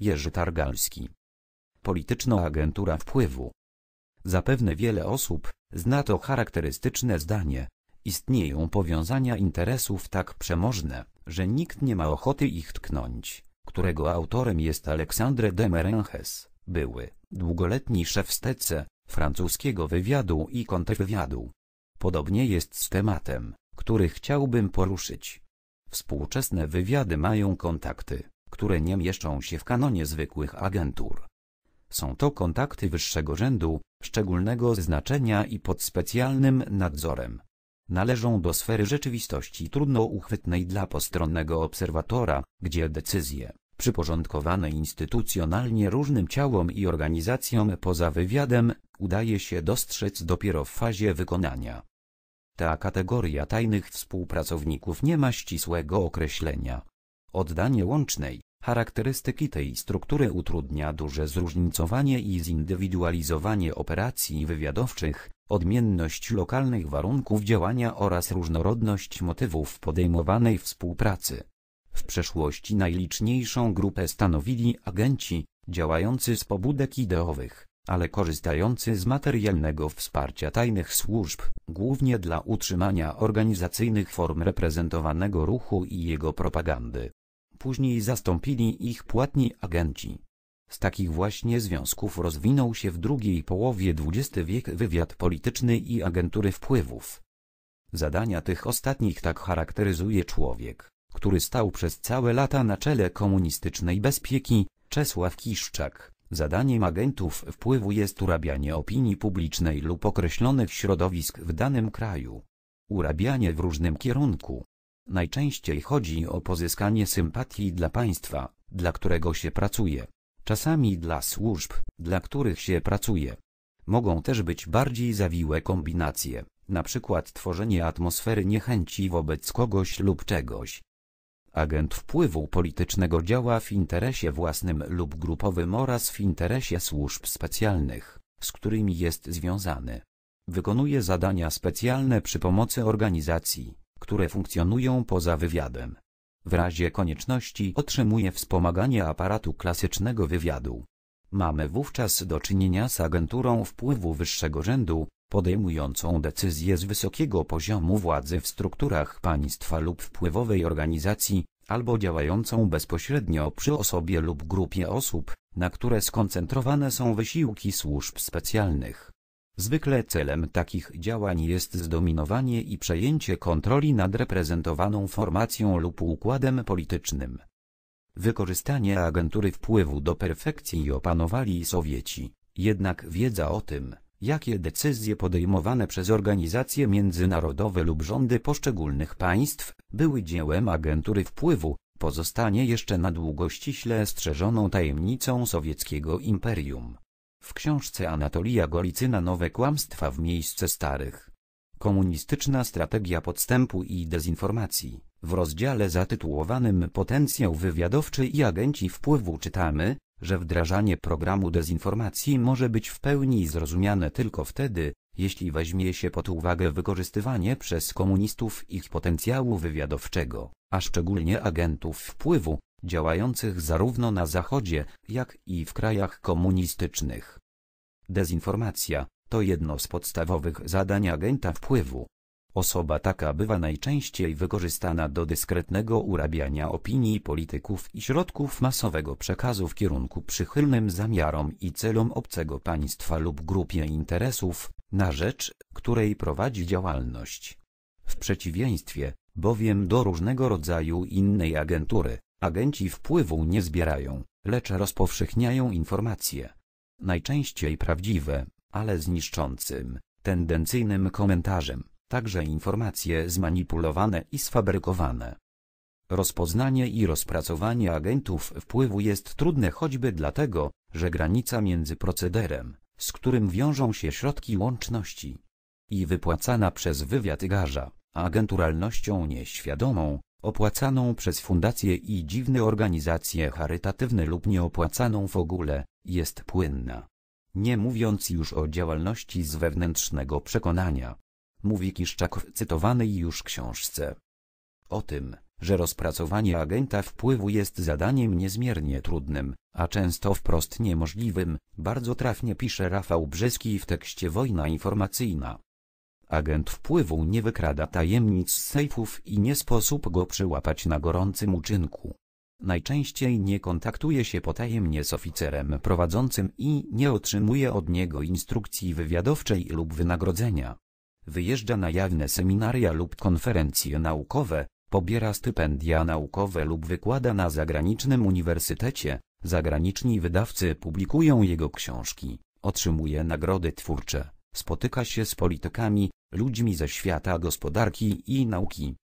Jerzy Targalski. Polityczna agentura wpływu. Zapewne wiele osób zna to charakterystyczne zdanie. Istnieją powiązania interesów tak przemożne, że nikt nie ma ochoty ich tknąć, którego autorem jest Aleksandre de Merenches, były, długoletni szef stece, francuskiego wywiadu i kontrwywiadu. Podobnie jest z tematem, który chciałbym poruszyć. Współczesne wywiady mają kontakty które nie mieszczą się w kanonie zwykłych agentur. Są to kontakty wyższego rzędu, szczególnego znaczenia i pod specjalnym nadzorem. Należą do sfery rzeczywistości trudno uchwytnej dla postronnego obserwatora, gdzie decyzje, przyporządkowane instytucjonalnie różnym ciałom i organizacjom poza wywiadem, udaje się dostrzec dopiero w fazie wykonania. Ta kategoria tajnych współpracowników nie ma ścisłego określenia. Oddanie łącznej charakterystyki tej struktury utrudnia duże zróżnicowanie i zindywidualizowanie operacji wywiadowczych, odmienność lokalnych warunków działania oraz różnorodność motywów podejmowanej współpracy. W przeszłości najliczniejszą grupę stanowili agenci, działający z pobudek ideowych, ale korzystający z materialnego wsparcia tajnych służb, głównie dla utrzymania organizacyjnych form reprezentowanego ruchu i jego propagandy później zastąpili ich płatni agenci. Z takich właśnie związków rozwinął się w drugiej połowie XX wiek wywiad polityczny i agentury wpływów. Zadania tych ostatnich tak charakteryzuje człowiek, który stał przez całe lata na czele komunistycznej bezpieki, Czesław Kiszczak. Zadaniem agentów wpływu jest urabianie opinii publicznej lub określonych środowisk w danym kraju. Urabianie w różnym kierunku, Najczęściej chodzi o pozyskanie sympatii dla państwa, dla którego się pracuje, czasami dla służb, dla których się pracuje. Mogą też być bardziej zawiłe kombinacje, np. tworzenie atmosfery niechęci wobec kogoś lub czegoś. Agent wpływu politycznego działa w interesie własnym lub grupowym oraz w interesie służb specjalnych, z którymi jest związany. Wykonuje zadania specjalne przy pomocy organizacji które funkcjonują poza wywiadem. W razie konieczności otrzymuje wspomaganie aparatu klasycznego wywiadu. Mamy wówczas do czynienia z agenturą wpływu wyższego rzędu, podejmującą decyzje z wysokiego poziomu władzy w strukturach państwa lub wpływowej organizacji, albo działającą bezpośrednio przy osobie lub grupie osób, na które skoncentrowane są wysiłki służb specjalnych. Zwykle celem takich działań jest zdominowanie i przejęcie kontroli nad reprezentowaną formacją lub układem politycznym. Wykorzystanie agentury wpływu do perfekcji opanowali Sowieci, jednak wiedza o tym, jakie decyzje podejmowane przez organizacje międzynarodowe lub rządy poszczególnych państw były dziełem agentury wpływu, pozostanie jeszcze na długo ściśle strzeżoną tajemnicą sowieckiego imperium. W książce Anatolija Golicyna Nowe kłamstwa w miejsce starych. Komunistyczna strategia podstępu i dezinformacji. W rozdziale zatytułowanym Potencjał wywiadowczy i agenci wpływu czytamy, że wdrażanie programu dezinformacji może być w pełni zrozumiane tylko wtedy, jeśli weźmie się pod uwagę wykorzystywanie przez komunistów ich potencjału wywiadowczego, a szczególnie agentów wpływu, działających zarówno na Zachodzie, jak i w krajach komunistycznych. Dezinformacja to jedno z podstawowych zadań agenta wpływu. Osoba taka bywa najczęściej wykorzystana do dyskretnego urabiania opinii polityków i środków masowego przekazu w kierunku przychylnym zamiarom i celom obcego państwa lub grupie interesów, na rzecz której prowadzi działalność. W przeciwieństwie, bowiem do różnego rodzaju innej agentury, Agenci wpływu nie zbierają, lecz rozpowszechniają informacje. Najczęściej prawdziwe, ale z tendencyjnym komentarzem, także informacje zmanipulowane i sfabrykowane. Rozpoznanie i rozpracowanie agentów wpływu jest trudne choćby dlatego, że granica między procederem, z którym wiążą się środki łączności i wypłacana przez wywiad garza, agenturalnością nieświadomą, opłacaną przez fundacje i dziwne organizacje charytatywne lub nieopłacaną w ogóle, jest płynna. Nie mówiąc już o działalności z wewnętrznego przekonania. Mówi Kiszczak w cytowanej już książce. O tym, że rozpracowanie agenta wpływu jest zadaniem niezmiernie trudnym, a często wprost niemożliwym, bardzo trafnie pisze Rafał Brzyski w tekście Wojna informacyjna. Agent wpływu nie wykrada tajemnic z sejfów i nie sposób go przyłapać na gorącym uczynku. Najczęściej nie kontaktuje się potajemnie z oficerem prowadzącym i nie otrzymuje od niego instrukcji wywiadowczej lub wynagrodzenia. Wyjeżdża na jawne seminaria lub konferencje naukowe, pobiera stypendia naukowe lub wykłada na zagranicznym uniwersytecie, zagraniczni wydawcy publikują jego książki, otrzymuje nagrody twórcze, spotyka się z politykami, ludźmi ze świata gospodarki i nauki.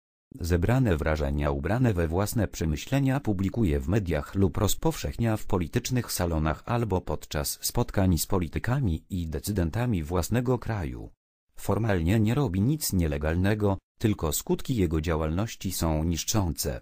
Zebrane wrażenia ubrane we własne przemyślenia publikuje w mediach lub rozpowszechnia w politycznych salonach albo podczas spotkań z politykami i decydentami własnego kraju. Formalnie nie robi nic nielegalnego, tylko skutki jego działalności są niszczące.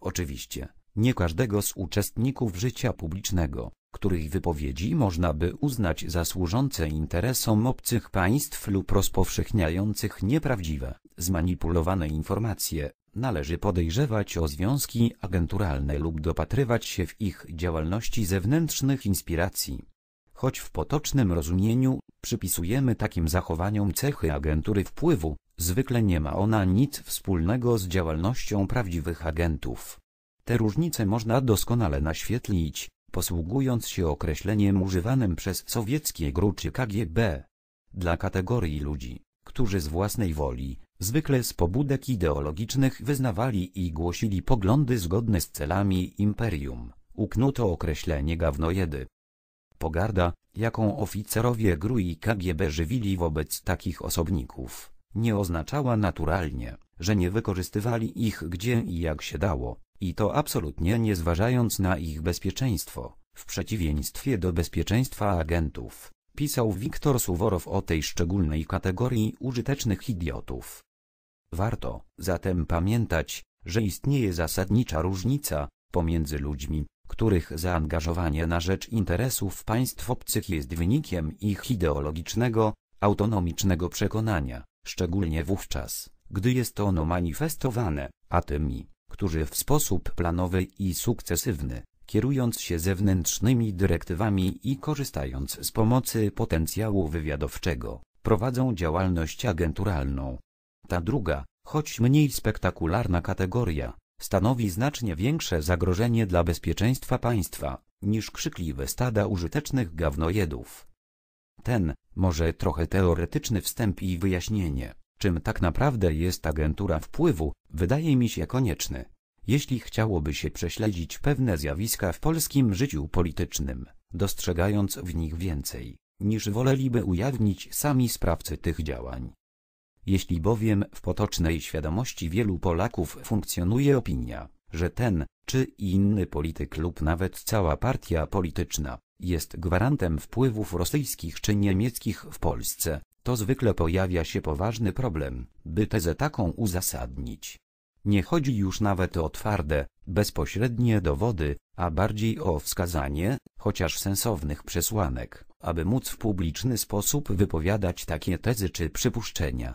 Oczywiście, nie każdego z uczestników życia publicznego, których wypowiedzi można by uznać za służące interesom obcych państw lub rozpowszechniających nieprawdziwe, zmanipulowane informacje, należy podejrzewać o związki agenturalne lub dopatrywać się w ich działalności zewnętrznych inspiracji. Choć w potocznym rozumieniu przypisujemy takim zachowaniom cechy agentury wpływu, zwykle nie ma ona nic wspólnego z działalnością prawdziwych agentów. Te różnice można doskonale naświetlić, posługując się określeniem używanym przez sowieckie gruczy KGB. Dla kategorii ludzi, którzy z własnej woli, zwykle z pobudek ideologicznych wyznawali i głosili poglądy zgodne z celami imperium, uknuto określenie gawnojedy. Pogarda, jaką oficerowie GRU i KGB żywili wobec takich osobników, nie oznaczała naturalnie, że nie wykorzystywali ich gdzie i jak się dało. I to absolutnie nie zważając na ich bezpieczeństwo, w przeciwieństwie do bezpieczeństwa agentów, pisał Wiktor Suworow o tej szczególnej kategorii użytecznych idiotów. Warto, zatem pamiętać, że istnieje zasadnicza różnica, pomiędzy ludźmi, których zaangażowanie na rzecz interesów państw obcych jest wynikiem ich ideologicznego, autonomicznego przekonania, szczególnie wówczas, gdy jest ono manifestowane, a tymi, którzy w sposób planowy i sukcesywny, kierując się zewnętrznymi dyrektywami i korzystając z pomocy potencjału wywiadowczego, prowadzą działalność agenturalną. Ta druga, choć mniej spektakularna kategoria, stanowi znacznie większe zagrożenie dla bezpieczeństwa państwa niż krzykliwe stada użytecznych gawnojedów. Ten, może trochę teoretyczny wstęp i wyjaśnienie czym tak naprawdę jest agentura wpływu, wydaje mi się konieczny, jeśli chciałoby się prześledzić pewne zjawiska w polskim życiu politycznym, dostrzegając w nich więcej, niż woleliby ujawnić sami sprawcy tych działań. Jeśli bowiem w potocznej świadomości wielu Polaków funkcjonuje opinia, że ten czy inny polityk lub nawet cała partia polityczna jest gwarantem wpływów rosyjskich czy niemieckich w Polsce, to zwykle pojawia się poważny problem, by tezę taką uzasadnić. Nie chodzi już nawet o twarde, bezpośrednie dowody, a bardziej o wskazanie, chociaż sensownych przesłanek, aby móc w publiczny sposób wypowiadać takie tezy czy przypuszczenia.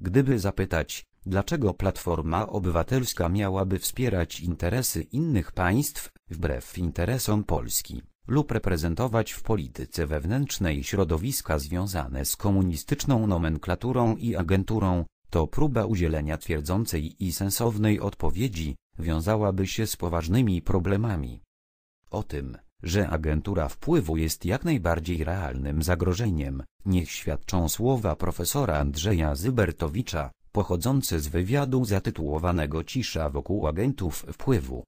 Gdyby zapytać, dlaczego Platforma Obywatelska miałaby wspierać interesy innych państw, wbrew interesom Polski, lub reprezentować w polityce wewnętrznej środowiska związane z komunistyczną nomenklaturą i agenturą, to próba udzielenia twierdzącej i sensownej odpowiedzi wiązałaby się z poważnymi problemami. O tym, że agentura wpływu jest jak najbardziej realnym zagrożeniem, niech świadczą słowa profesora Andrzeja Zybertowicza, pochodzące z wywiadu zatytułowanego Cisza wokół agentów wpływu.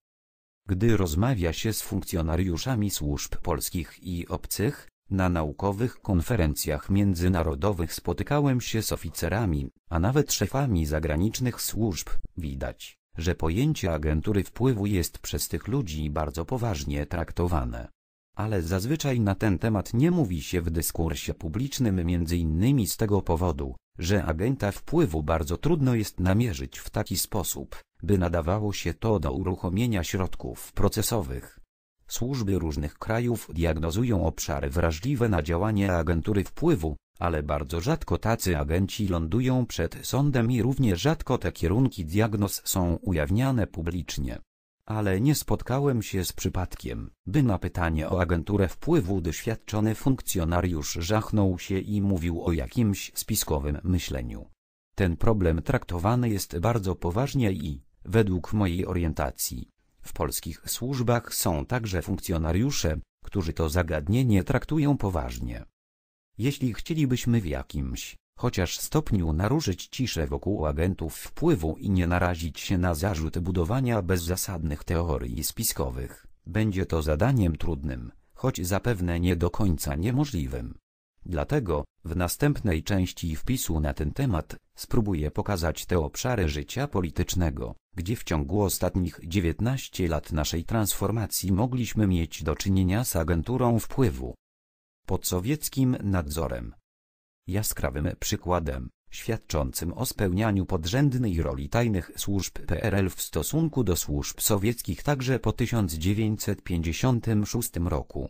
Gdy rozmawia się z funkcjonariuszami służb polskich i obcych, na naukowych konferencjach międzynarodowych spotykałem się z oficerami, a nawet szefami zagranicznych służb, widać, że pojęcie agentury wpływu jest przez tych ludzi bardzo poważnie traktowane. Ale zazwyczaj na ten temat nie mówi się w dyskursie publicznym między innymi z tego powodu, że agenta wpływu bardzo trudno jest namierzyć w taki sposób, by nadawało się to do uruchomienia środków procesowych. Służby różnych krajów diagnozują obszary wrażliwe na działanie agentury wpływu, ale bardzo rzadko tacy agenci lądują przed sądem i równie rzadko te kierunki diagnoz są ujawniane publicznie. Ale nie spotkałem się z przypadkiem, by na pytanie o agenturę wpływu doświadczony funkcjonariusz żachnął się i mówił o jakimś spiskowym myśleniu. Ten problem traktowany jest bardzo poważnie i, według mojej orientacji. W polskich służbach są także funkcjonariusze, którzy to zagadnienie traktują poważnie. Jeśli chcielibyśmy w jakimś, chociaż stopniu naruszyć ciszę wokół agentów wpływu i nie narazić się na zarzut budowania bezzasadnych teorii spiskowych, będzie to zadaniem trudnym, choć zapewne nie do końca niemożliwym. Dlatego, w następnej części wpisu na ten temat, spróbuję pokazać te obszary życia politycznego gdzie w ciągu ostatnich 19 lat naszej transformacji mogliśmy mieć do czynienia z agenturą wpływu pod sowieckim nadzorem. Jaskrawym przykładem, świadczącym o spełnianiu podrzędnej roli tajnych służb PRL w stosunku do służb sowieckich także po 1956 roku,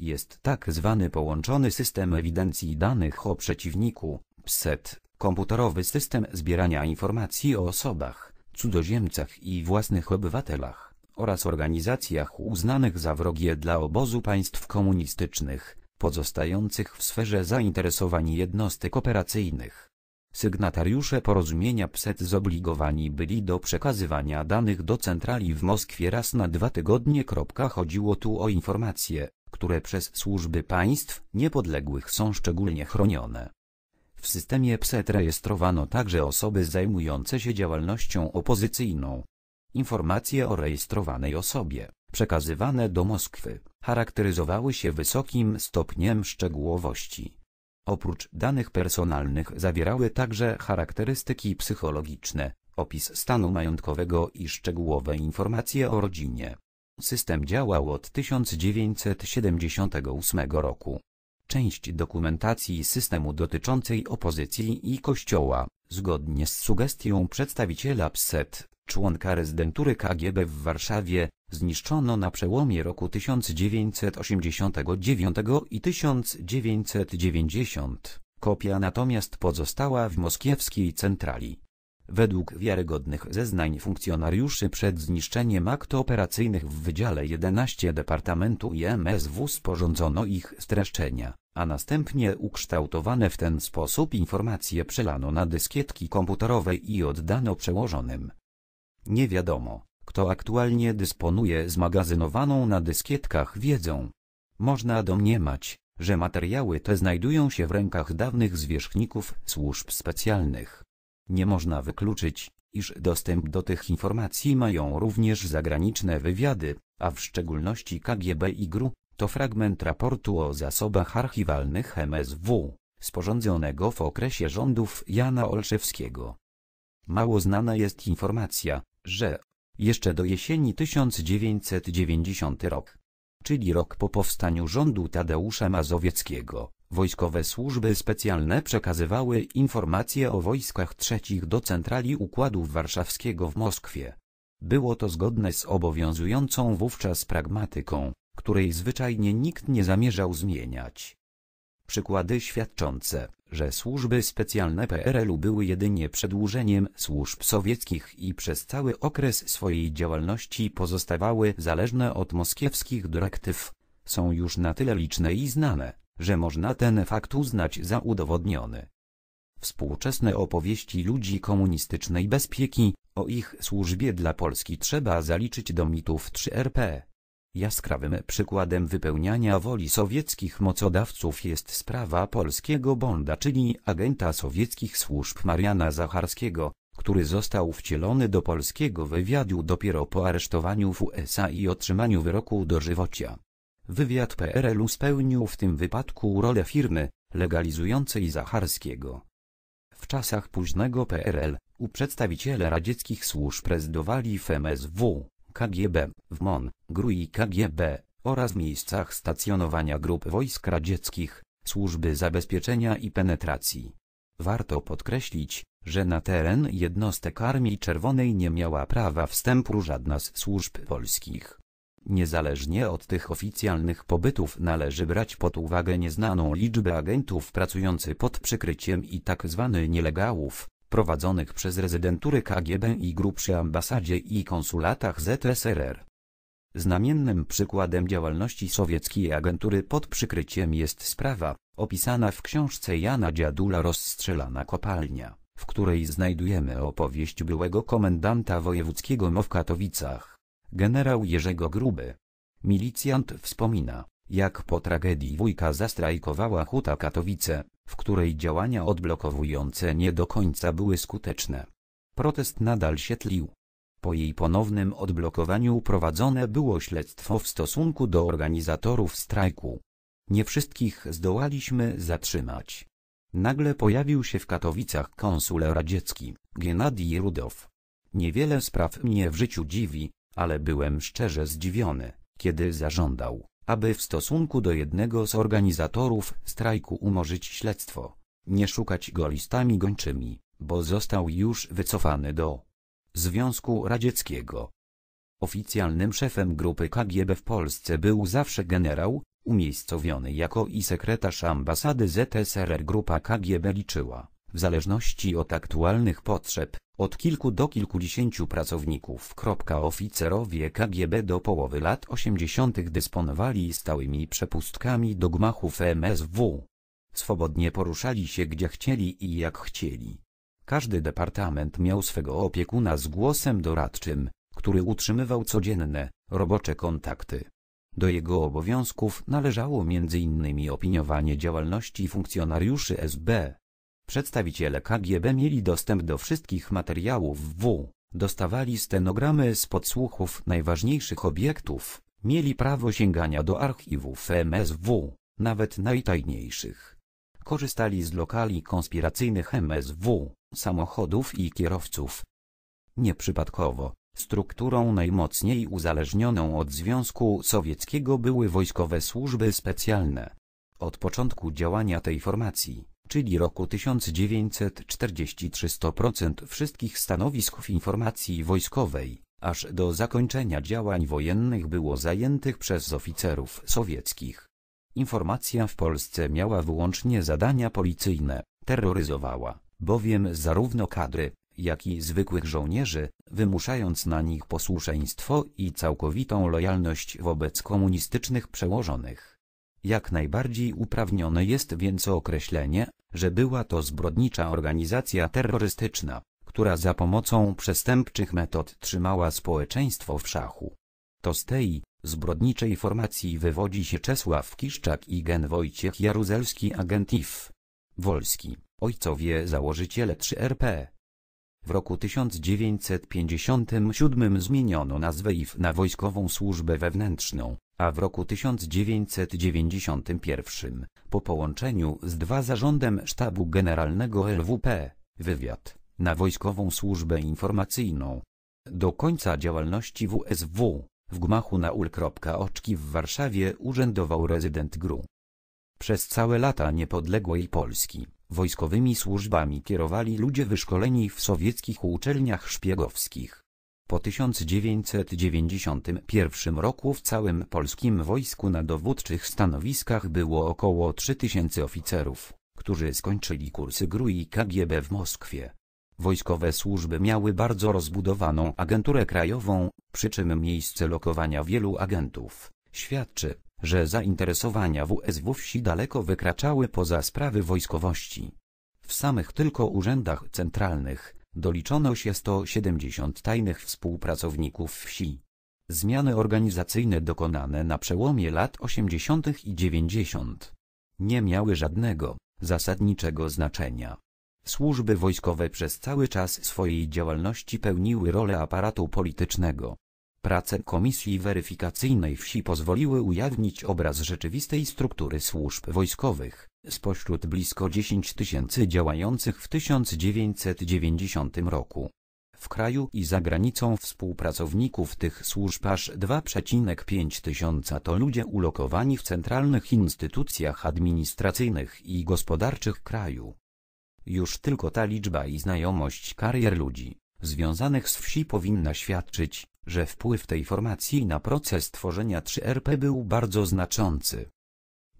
jest tak zwany połączony system ewidencji danych o przeciwniku, PSET, komputerowy system zbierania informacji o osobach, cudzoziemcach i własnych obywatelach, oraz organizacjach uznanych za wrogie dla obozu państw komunistycznych, pozostających w sferze zainteresowań jednostek operacyjnych. Sygnatariusze porozumienia PSET zobligowani byli do przekazywania danych do centrali w Moskwie raz na dwa tygodnie. Chodziło tu o informacje, które przez służby państw niepodległych są szczególnie chronione. W systemie PSET rejestrowano także osoby zajmujące się działalnością opozycyjną. Informacje o rejestrowanej osobie, przekazywane do Moskwy, charakteryzowały się wysokim stopniem szczegółowości. Oprócz danych personalnych zawierały także charakterystyki psychologiczne, opis stanu majątkowego i szczegółowe informacje o rodzinie. System działał od 1978 roku część dokumentacji systemu dotyczącej opozycji i Kościoła, zgodnie z sugestią przedstawiciela PSET, członka rezydentury KGB w Warszawie, zniszczono na przełomie roku 1989 i 1990. Kopia natomiast pozostała w moskiewskiej centrali. Według wiarygodnych zeznań funkcjonariuszy przed zniszczeniem akt operacyjnych w Wydziale 11 Departamentu IMSW sporządzono ich streszczenia, a następnie ukształtowane w ten sposób informacje przelano na dyskietki komputerowe i oddano przełożonym. Nie wiadomo, kto aktualnie dysponuje zmagazynowaną na dyskietkach wiedzą. Można domniemać, że materiały te znajdują się w rękach dawnych zwierzchników służb specjalnych. Nie można wykluczyć, iż dostęp do tych informacji mają również zagraniczne wywiady, a w szczególności KGB i GRU, to fragment raportu o zasobach archiwalnych MSW, sporządzonego w okresie rządów Jana Olszewskiego. Mało znana jest informacja, że jeszcze do jesieni 1990 rok, czyli rok po powstaniu rządu Tadeusza Mazowieckiego, Wojskowe służby specjalne przekazywały informacje o wojskach trzecich do centrali Układu Warszawskiego w Moskwie. Było to zgodne z obowiązującą wówczas pragmatyką, której zwyczajnie nikt nie zamierzał zmieniać. Przykłady świadczące, że służby specjalne PRL-u były jedynie przedłużeniem służb sowieckich i przez cały okres swojej działalności pozostawały zależne od moskiewskich dyrektyw, są już na tyle liczne i znane, że można ten fakt uznać za udowodniony. Współczesne opowieści ludzi komunistycznej bezpieki, o ich służbie dla Polski trzeba zaliczyć do mitów 3RP. Jaskrawym przykładem wypełniania woli sowieckich mocodawców jest sprawa polskiego Bonda, czyli agenta sowieckich służb Mariana Zacharskiego, który został wcielony do polskiego wywiadu dopiero po aresztowaniu w USA i otrzymaniu wyroku dożywocia. Wywiad PRL-u spełnił w tym wypadku rolę firmy legalizującej Zacharskiego. W czasach późnego PRL u przedstawiciele radzieckich służb prezydowali w MSW, KGB, w MON, GRU i KGB oraz miejscach stacjonowania grup wojsk radzieckich, służby zabezpieczenia i penetracji. Warto podkreślić, że na teren jednostek Armii Czerwonej nie miała prawa wstępu żadna z służb polskich. Niezależnie od tych oficjalnych pobytów należy brać pod uwagę nieznaną liczbę agentów pracujących pod przykryciem i tzw. Tak nielegałów, prowadzonych przez rezydentury KGB i grup przy ambasadzie i konsulatach ZSRR. Znamiennym przykładem działalności sowieckiej agentury pod przykryciem jest sprawa, opisana w książce Jana Dziadula Rozstrzelana kopalnia, w której znajdujemy opowieść byłego komendanta wojewódzkiego w Katowicach. Generał Jerzego Gruby. Milicjant wspomina, jak po tragedii wujka zastrajkowała huta Katowice, w której działania odblokowujące nie do końca były skuteczne. Protest nadal się tlił. Po jej ponownym odblokowaniu prowadzone było śledztwo w stosunku do organizatorów strajku. Nie wszystkich zdołaliśmy zatrzymać. Nagle pojawił się w Katowicach konsul radziecki, Gennadij Rudow. Niewiele spraw mnie w życiu dziwi, ale byłem szczerze zdziwiony, kiedy zażądał, aby w stosunku do jednego z organizatorów strajku umorzyć śledztwo, nie szukać go listami gończymi, bo został już wycofany do Związku Radzieckiego. Oficjalnym szefem grupy KGB w Polsce był zawsze generał, umiejscowiony jako i sekretarz ambasady ZSRR grupa KGB liczyła, w zależności od aktualnych potrzeb, od kilku do kilkudziesięciu pracowników. Oficerowie KGB do połowy lat 80. dysponowali stałymi przepustkami do gmachów MSW. Swobodnie poruszali się gdzie chcieli i jak chcieli. Każdy departament miał swego opiekuna z głosem doradczym, który utrzymywał codzienne, robocze kontakty. Do jego obowiązków należało m.in. opiniowanie działalności funkcjonariuszy SB, Przedstawiciele KGB mieli dostęp do wszystkich materiałów W, dostawali stenogramy z podsłuchów najważniejszych obiektów, mieli prawo sięgania do archiwów MSW, nawet najtajniejszych. Korzystali z lokali konspiracyjnych MSW, samochodów i kierowców. Nieprzypadkowo, strukturą najmocniej uzależnioną od Związku Sowieckiego były wojskowe służby specjalne. Od początku działania tej formacji, czyli roku 1943 100% wszystkich stanowisk w informacji wojskowej, aż do zakończenia działań wojennych było zajętych przez oficerów sowieckich. Informacja w Polsce miała wyłącznie zadania policyjne, terroryzowała bowiem zarówno kadry, jak i zwykłych żołnierzy, wymuszając na nich posłuszeństwo i całkowitą lojalność wobec komunistycznych przełożonych. Jak najbardziej uprawnione jest więc określenie, że była to zbrodnicza organizacja terrorystyczna, która za pomocą przestępczych metod trzymała społeczeństwo w szachu. To z tej zbrodniczej formacji wywodzi się Czesław Kiszczak i Gen Wojciech Jaruzelski agent IF. Wolski, ojcowie założyciele 3RP. W roku 1957 zmieniono nazwę IF na Wojskową Służbę Wewnętrzną, a w roku 1991, po połączeniu z dwa zarządem Sztabu Generalnego LWP, wywiad, na Wojskową Służbę Informacyjną. Do końca działalności WSW, w gmachu na ul.oczki w Warszawie urzędował rezydent GRU. Przez całe lata niepodległej Polski Wojskowymi służbami kierowali ludzie wyszkoleni w sowieckich uczelniach szpiegowskich. Po 1991 roku w całym polskim wojsku na dowódczych stanowiskach było około 3000 oficerów, którzy skończyli kursy GRU i KGB w Moskwie. Wojskowe służby miały bardzo rozbudowaną agenturę krajową, przy czym miejsce lokowania wielu agentów, świadczy że zainteresowania WSW wsi daleko wykraczały poza sprawy wojskowości. W samych tylko urzędach centralnych doliczono się 170 tajnych współpracowników wsi. Zmiany organizacyjne dokonane na przełomie lat 80. i 90. nie miały żadnego zasadniczego znaczenia. Służby wojskowe przez cały czas swojej działalności pełniły rolę aparatu politycznego. Prace Komisji Weryfikacyjnej Wsi pozwoliły ujawnić obraz rzeczywistej struktury służb wojskowych, spośród blisko 10 tysięcy działających w 1990 roku. W kraju i za granicą współpracowników tych służb aż 2,5 tysiąca to ludzie ulokowani w centralnych instytucjach administracyjnych i gospodarczych kraju. Już tylko ta liczba i znajomość karier ludzi, związanych z wsi powinna świadczyć, że wpływ tej formacji na proces tworzenia 3RP był bardzo znaczący.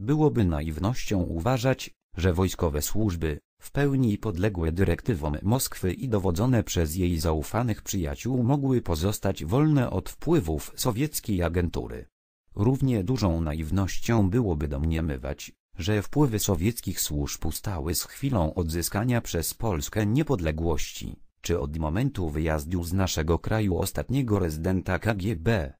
Byłoby naiwnością uważać, że wojskowe służby, w pełni podległe dyrektywom Moskwy i dowodzone przez jej zaufanych przyjaciół mogły pozostać wolne od wpływów sowieckiej agentury. Równie dużą naiwnością byłoby domniemywać, że wpływy sowieckich służb ustały z chwilą odzyskania przez Polskę niepodległości czy od momentu wyjazdu z naszego kraju ostatniego rezydenta KGB.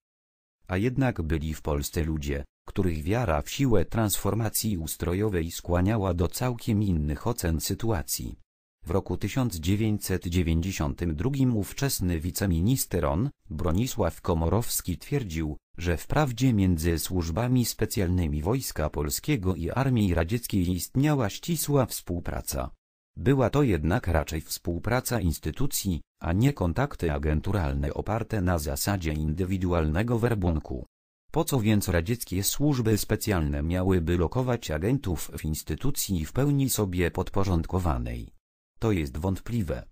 A jednak byli w Polsce ludzie, których wiara w siłę transformacji ustrojowej skłaniała do całkiem innych ocen sytuacji. W roku 1992 ówczesny wiceminister on, Bronisław Komorowski twierdził, że wprawdzie między służbami specjalnymi Wojska Polskiego i Armii Radzieckiej istniała ścisła współpraca, była to jednak raczej współpraca instytucji, a nie kontakty agenturalne oparte na zasadzie indywidualnego werbunku. Po co więc radzieckie służby specjalne miałyby lokować agentów w instytucji w pełni sobie podporządkowanej? To jest wątpliwe.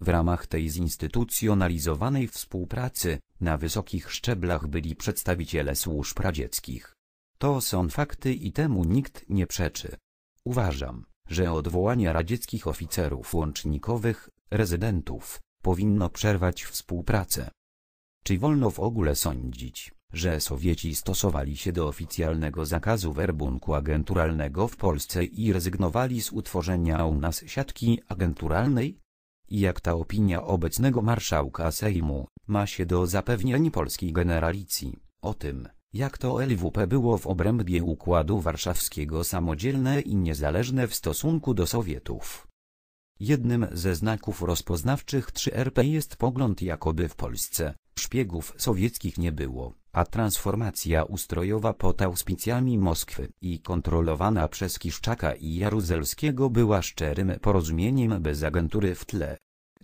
W ramach tej zinstytucjonalizowanej współpracy, na wysokich szczeblach byli przedstawiciele służb radzieckich. To są fakty i temu nikt nie przeczy. Uważam że odwołanie radzieckich oficerów łącznikowych, rezydentów, powinno przerwać współpracę. Czy wolno w ogóle sądzić, że Sowieci stosowali się do oficjalnego zakazu werbunku agenturalnego w Polsce i rezygnowali z utworzenia u nas siatki agenturalnej? I jak ta opinia obecnego marszałka Sejmu ma się do zapewnień polskiej generalicji o tym, jak to LWP było w obrębie Układu Warszawskiego samodzielne i niezależne w stosunku do Sowietów. Jednym ze znaków rozpoznawczych 3RP jest pogląd jakoby w Polsce szpiegów sowieckich nie było, a transformacja ustrojowa pod auspicjami Moskwy i kontrolowana przez Kiszczaka i Jaruzelskiego była szczerym porozumieniem bez agentury w tle.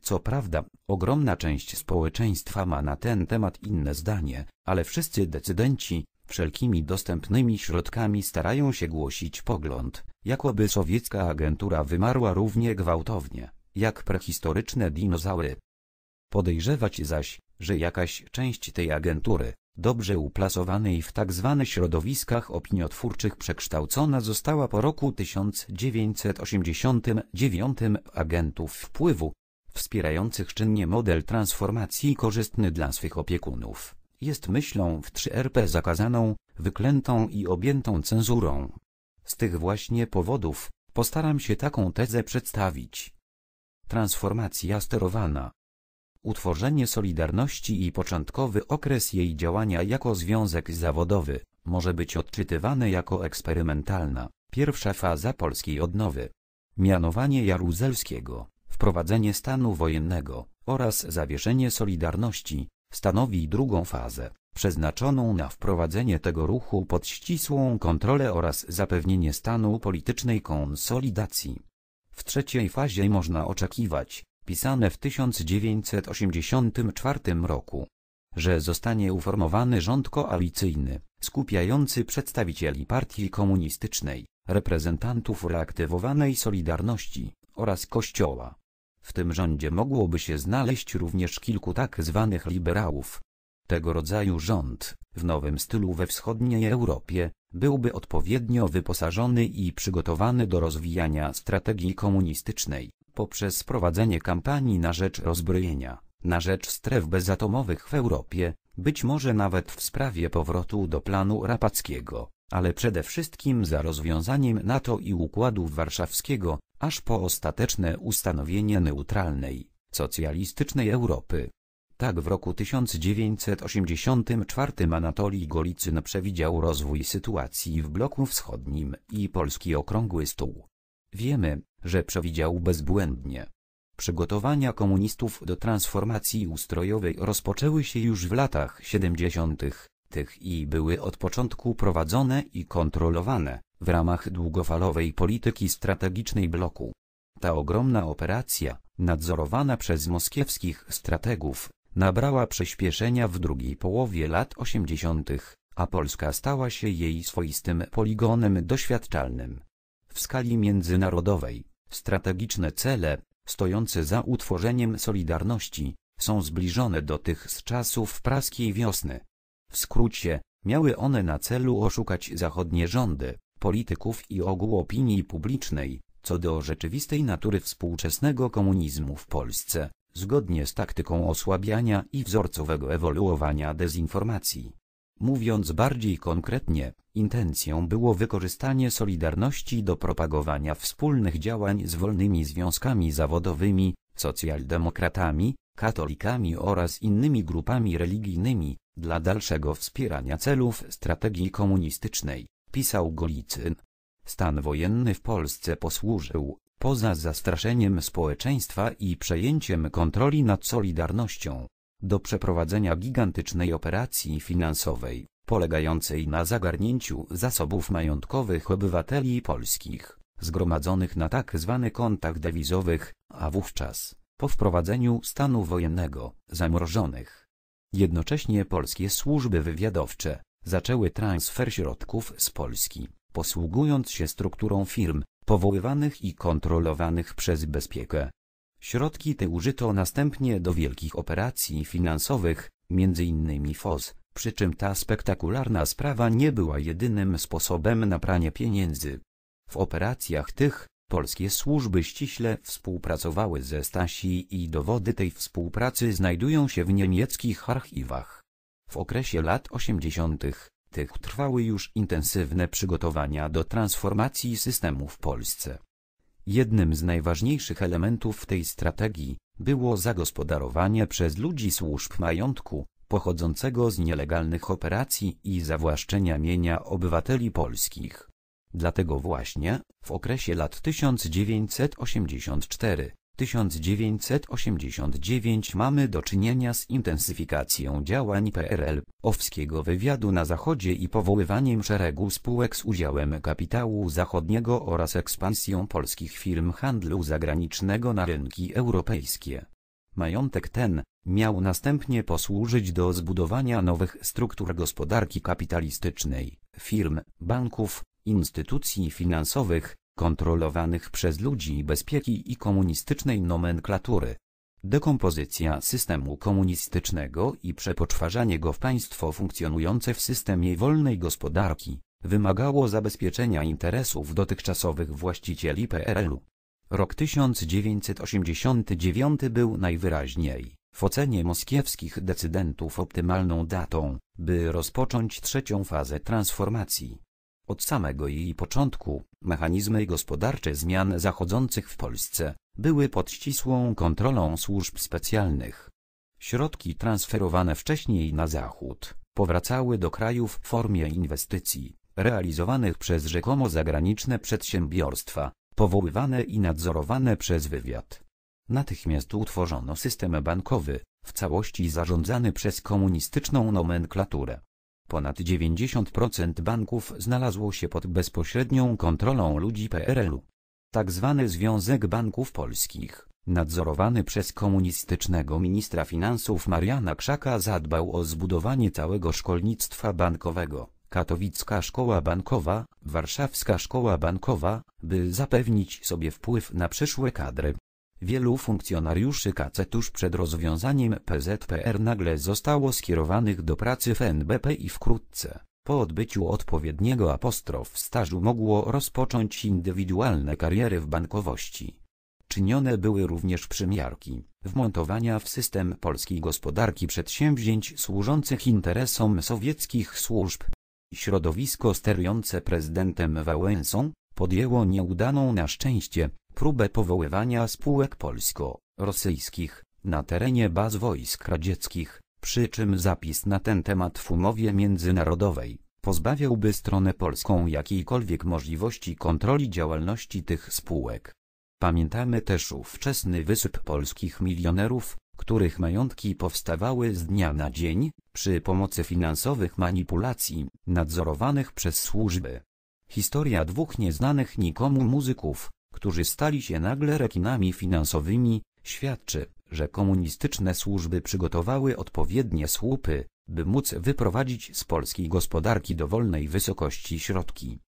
Co prawda, ogromna część społeczeństwa ma na ten temat inne zdanie, ale wszyscy decydenci, wszelkimi dostępnymi środkami starają się głosić pogląd, jakoby sowiecka agentura wymarła równie gwałtownie, jak prehistoryczne dinozaury. Podejrzewać zaś, że jakaś część tej agentury, dobrze uplasowanej w tzw. Tak środowiskach opiniotwórczych przekształcona została po roku 1989 agentów wpływu, wspierających czynnie model transformacji korzystny dla swych opiekunów, jest myślą w 3RP zakazaną, wyklętą i objętą cenzurą. Z tych właśnie powodów postaram się taką tezę przedstawić. Transformacja sterowana. Utworzenie Solidarności i początkowy okres jej działania jako związek zawodowy może być odczytywane jako eksperymentalna, pierwsza faza polskiej odnowy. Mianowanie Jaruzelskiego Wprowadzenie stanu wojennego oraz zawieszenie Solidarności stanowi drugą fazę, przeznaczoną na wprowadzenie tego ruchu pod ścisłą kontrolę oraz zapewnienie stanu politycznej konsolidacji. W trzeciej fazie można oczekiwać, pisane w 1984 roku, że zostanie uformowany rząd koalicyjny, skupiający przedstawicieli partii komunistycznej, reprezentantów reaktywowanej Solidarności oraz Kościoła. W tym rządzie mogłoby się znaleźć również kilku tak zwanych liberałów. Tego rodzaju rząd, w nowym stylu we wschodniej Europie, byłby odpowiednio wyposażony i przygotowany do rozwijania strategii komunistycznej, poprzez prowadzenie kampanii na rzecz rozbrojenia, na rzecz stref bezatomowych w Europie, być może nawet w sprawie powrotu do planu rapackiego, ale przede wszystkim za rozwiązaniem NATO i Układu Warszawskiego, aż po ostateczne ustanowienie neutralnej, socjalistycznej Europy. Tak w roku 1984 Anatolii Golicyn przewidział rozwój sytuacji w bloku wschodnim i polski okrągły stół. Wiemy, że przewidział bezbłędnie. Przygotowania komunistów do transformacji ustrojowej rozpoczęły się już w latach 70 i były od początku prowadzone i kontrolowane w ramach długofalowej polityki strategicznej bloku. Ta ogromna operacja, nadzorowana przez moskiewskich strategów, nabrała przyspieszenia w drugiej połowie lat 80., a Polska stała się jej swoistym poligonem doświadczalnym. W skali międzynarodowej, strategiczne cele, stojące za utworzeniem Solidarności, są zbliżone do tych z czasów praskiej wiosny. W skrócie, miały one na celu oszukać zachodnie rządy, polityków i ogół opinii publicznej, co do rzeczywistej natury współczesnego komunizmu w Polsce, zgodnie z taktyką osłabiania i wzorcowego ewoluowania dezinformacji. Mówiąc bardziej konkretnie, intencją było wykorzystanie Solidarności do propagowania wspólnych działań z wolnymi związkami zawodowymi, socjaldemokratami, katolikami oraz innymi grupami religijnymi, dla dalszego wspierania celów strategii komunistycznej, pisał Golicyn. Stan wojenny w Polsce posłużył, poza zastraszeniem społeczeństwa i przejęciem kontroli nad Solidarnością, do przeprowadzenia gigantycznej operacji finansowej, polegającej na zagarnięciu zasobów majątkowych obywateli polskich, zgromadzonych na tak zwanych kontach dewizowych, a wówczas, po wprowadzeniu stanu wojennego, zamrożonych Jednocześnie polskie służby wywiadowcze zaczęły transfer środków z Polski, posługując się strukturą firm powoływanych i kontrolowanych przez bezpiekę. Środki te użyto następnie do wielkich operacji finansowych, m.in. FOS, przy czym ta spektakularna sprawa nie była jedynym sposobem na pranie pieniędzy. W operacjach tych Polskie służby ściśle współpracowały ze Stasi i dowody tej współpracy znajdują się w niemieckich archiwach. W okresie lat 80. tych trwały już intensywne przygotowania do transformacji systemu w Polsce. Jednym z najważniejszych elementów tej strategii było zagospodarowanie przez ludzi służb majątku, pochodzącego z nielegalnych operacji i zawłaszczenia mienia obywateli polskich. Dlatego właśnie, w okresie lat 1984-1989 mamy do czynienia z intensyfikacją działań PRL, owskiego wywiadu na Zachodzie i powoływaniem szeregu spółek z udziałem kapitału zachodniego oraz ekspansją polskich firm handlu zagranicznego na rynki europejskie. Majątek ten, miał następnie posłużyć do zbudowania nowych struktur gospodarki kapitalistycznej, firm, banków, instytucji finansowych, kontrolowanych przez ludzi bezpieki i komunistycznej nomenklatury. Dekompozycja systemu komunistycznego i przepoczwarzanie go w państwo funkcjonujące w systemie wolnej gospodarki wymagało zabezpieczenia interesów dotychczasowych właścicieli PRL-u. Rok 1989 był najwyraźniej, w ocenie moskiewskich decydentów optymalną datą, by rozpocząć trzecią fazę transformacji. Od samego jej początku mechanizmy gospodarcze zmian zachodzących w Polsce były pod ścisłą kontrolą służb specjalnych. Środki transferowane wcześniej na zachód powracały do kraju w formie inwestycji realizowanych przez rzekomo zagraniczne przedsiębiorstwa, powoływane i nadzorowane przez wywiad. Natychmiast utworzono system bankowy, w całości zarządzany przez komunistyczną nomenklaturę. Ponad 90% banków znalazło się pod bezpośrednią kontrolą ludzi PRL-u. Tak zwany Związek Banków Polskich, nadzorowany przez komunistycznego ministra finansów Mariana Krzaka zadbał o zbudowanie całego szkolnictwa bankowego. Katowicka Szkoła Bankowa, Warszawska Szkoła Bankowa, by zapewnić sobie wpływ na przyszłe kadry. Wielu funkcjonariuszy KC tuż przed rozwiązaniem PZPR nagle zostało skierowanych do pracy w NBP i wkrótce, po odbyciu odpowiedniego apostrof stażu mogło rozpocząć indywidualne kariery w bankowości. Czynione były również przymiarki, wmontowania w system polskiej gospodarki przedsięwzięć służących interesom sowieckich służb. Środowisko sterujące prezydentem Wałęsą, podjęło nieudaną na szczęście próbę powoływania spółek polsko-rosyjskich na terenie baz wojsk radzieckich, przy czym zapis na ten temat w umowie międzynarodowej pozbawiałby stronę polską jakiejkolwiek możliwości kontroli działalności tych spółek. Pamiętamy też ówczesny wysyp polskich milionerów, których majątki powstawały z dnia na dzień, przy pomocy finansowych manipulacji, nadzorowanych przez służby Historia dwóch nieznanych nikomu muzyków, którzy stali się nagle rekinami finansowymi, świadczy, że komunistyczne służby przygotowały odpowiednie słupy, by móc wyprowadzić z polskiej gospodarki dowolnej wysokości środki.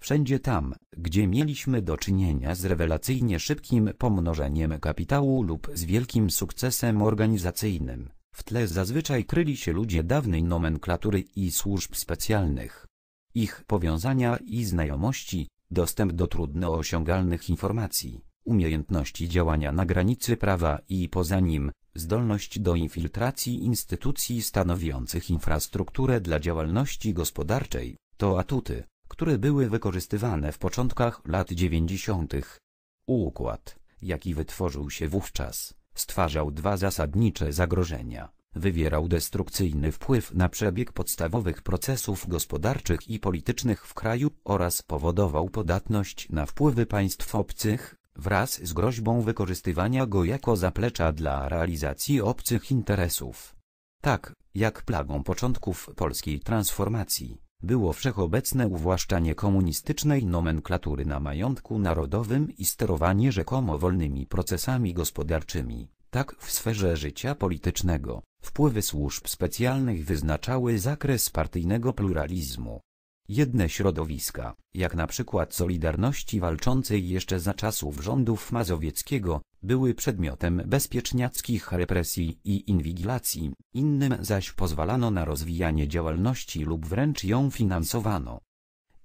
Wszędzie tam, gdzie mieliśmy do czynienia z rewelacyjnie szybkim pomnożeniem kapitału lub z wielkim sukcesem organizacyjnym, w tle zazwyczaj kryli się ludzie dawnej nomenklatury i służb specjalnych ich powiązania i znajomości, dostęp do trudno osiągalnych informacji, umiejętności działania na granicy prawa i poza nim, zdolność do infiltracji instytucji stanowiących infrastrukturę dla działalności gospodarczej, to atuty, które były wykorzystywane w początkach lat 90. Układ, jaki wytworzył się wówczas, stwarzał dwa zasadnicze zagrożenia wywierał destrukcyjny wpływ na przebieg podstawowych procesów gospodarczych i politycznych w kraju oraz powodował podatność na wpływy państw obcych, wraz z groźbą wykorzystywania go jako zaplecza dla realizacji obcych interesów. Tak, jak plagą początków polskiej transformacji, było wszechobecne uwłaszczanie komunistycznej nomenklatury na majątku narodowym i sterowanie rzekomo wolnymi procesami gospodarczymi, tak w sferze życia politycznego, Wpływy służb specjalnych wyznaczały zakres partyjnego pluralizmu. Jedne środowiska, jak na przykład Solidarności walczącej jeszcze za czasów rządów Mazowieckiego, były przedmiotem bezpieczniackich represji i inwigilacji, innym zaś pozwalano na rozwijanie działalności lub wręcz ją finansowano.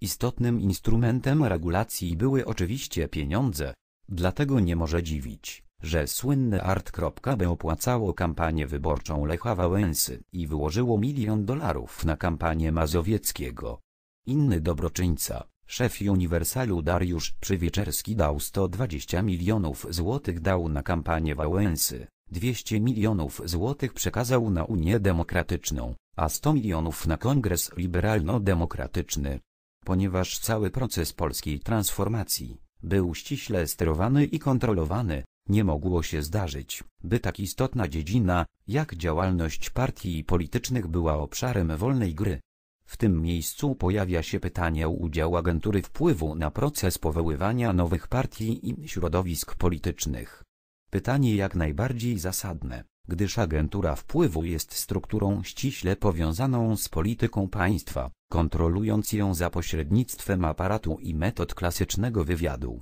Istotnym instrumentem regulacji były oczywiście pieniądze, dlatego nie może dziwić, że słynny Art.b opłacało kampanię wyborczą Lecha Wałęsy i wyłożyło milion dolarów na kampanię Mazowieckiego. Inny dobroczyńca, szef Uniwersalu Dariusz Przywieczerski dał 120 milionów złotych dał na kampanię Wałęsy, 200 milionów złotych przekazał na Unię Demokratyczną, a 100 milionów na Kongres Liberalno-Demokratyczny. Ponieważ cały proces polskiej transformacji był ściśle sterowany i kontrolowany, nie mogło się zdarzyć, by tak istotna dziedzina, jak działalność partii politycznych była obszarem wolnej gry. W tym miejscu pojawia się pytanie o udział agentury wpływu na proces powoływania nowych partii i środowisk politycznych. Pytanie jak najbardziej zasadne, gdyż agentura wpływu jest strukturą ściśle powiązaną z polityką państwa, kontrolując ją za pośrednictwem aparatu i metod klasycznego wywiadu.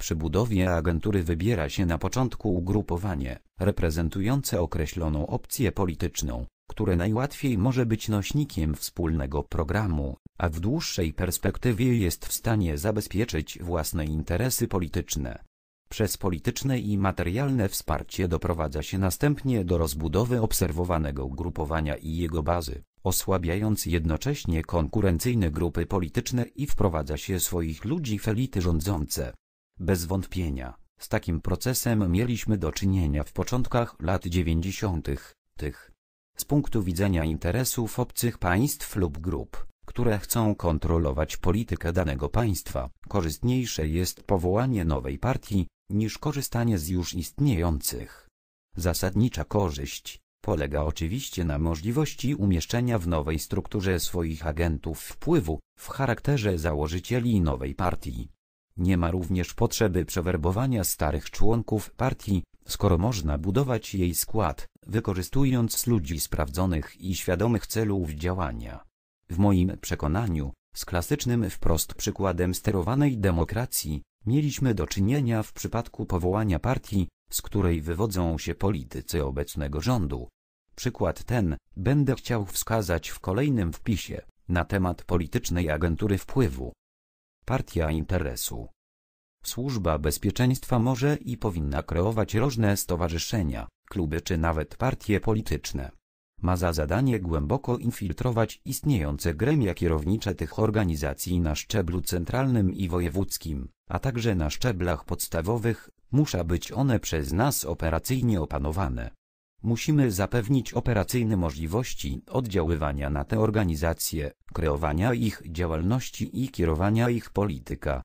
Przy budowie agentury wybiera się na początku ugrupowanie, reprezentujące określoną opcję polityczną, które najłatwiej może być nośnikiem wspólnego programu, a w dłuższej perspektywie jest w stanie zabezpieczyć własne interesy polityczne. Przez polityczne i materialne wsparcie doprowadza się następnie do rozbudowy obserwowanego ugrupowania i jego bazy, osłabiając jednocześnie konkurencyjne grupy polityczne i wprowadza się swoich ludzi w elity rządzące. Bez wątpienia, z takim procesem mieliśmy do czynienia w początkach lat 90. tych. Z punktu widzenia interesów obcych państw lub grup, które chcą kontrolować politykę danego państwa, korzystniejsze jest powołanie nowej partii, niż korzystanie z już istniejących. Zasadnicza korzyść polega oczywiście na możliwości umieszczenia w nowej strukturze swoich agentów wpływu, w charakterze założycieli nowej partii. Nie ma również potrzeby przewerbowania starych członków partii, skoro można budować jej skład, wykorzystując ludzi sprawdzonych i świadomych celów działania. W moim przekonaniu, z klasycznym wprost przykładem sterowanej demokracji, mieliśmy do czynienia w przypadku powołania partii, z której wywodzą się politycy obecnego rządu. Przykład ten będę chciał wskazać w kolejnym wpisie na temat politycznej agentury wpływu partia interesu. Służba bezpieczeństwa może i powinna kreować różne stowarzyszenia, kluby czy nawet partie polityczne. Ma za zadanie głęboko infiltrować istniejące gremia kierownicze tych organizacji na szczeblu centralnym i wojewódzkim, a także na szczeblach podstawowych, muszą być one przez nas operacyjnie opanowane. Musimy zapewnić operacyjne możliwości oddziaływania na te organizacje, kreowania ich działalności i kierowania ich polityka.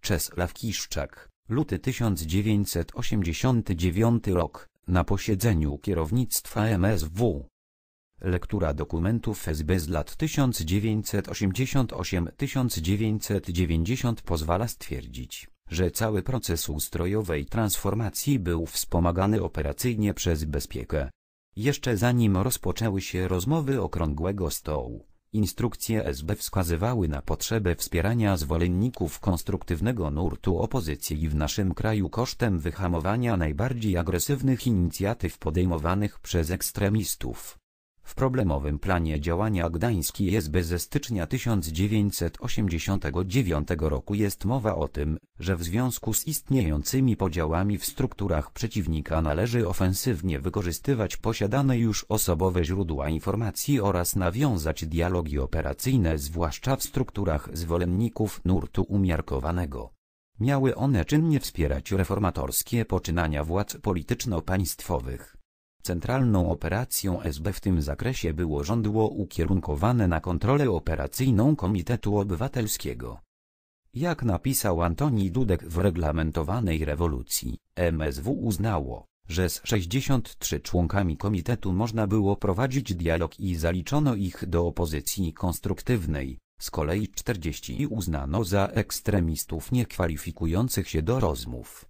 Czesław Kiszczak, luty 1989 rok, na posiedzeniu kierownictwa MSW. Lektura dokumentów SB z lat 1988-1990 pozwala stwierdzić, że cały proces ustrojowej transformacji był wspomagany operacyjnie przez bezpiekę. Jeszcze zanim rozpoczęły się rozmowy okrągłego stołu, instrukcje SB wskazywały na potrzebę wspierania zwolenników konstruktywnego nurtu opozycji w naszym kraju kosztem wyhamowania najbardziej agresywnych inicjatyw podejmowanych przez ekstremistów. W problemowym planie działania Gdański jest ze stycznia 1989 roku jest mowa o tym, że w związku z istniejącymi podziałami w strukturach przeciwnika należy ofensywnie wykorzystywać posiadane już osobowe źródła informacji oraz nawiązać dialogi operacyjne zwłaszcza w strukturach zwolenników nurtu umiarkowanego. Miały one czynnie wspierać reformatorskie poczynania władz polityczno-państwowych. Centralną operacją SB w tym zakresie było rządło ukierunkowane na kontrolę operacyjną Komitetu Obywatelskiego. Jak napisał Antoni Dudek w reglamentowanej rewolucji, MSW uznało, że z 63 członkami komitetu można było prowadzić dialog i zaliczono ich do opozycji konstruktywnej, z kolei 40 uznano za ekstremistów niekwalifikujących się do rozmów.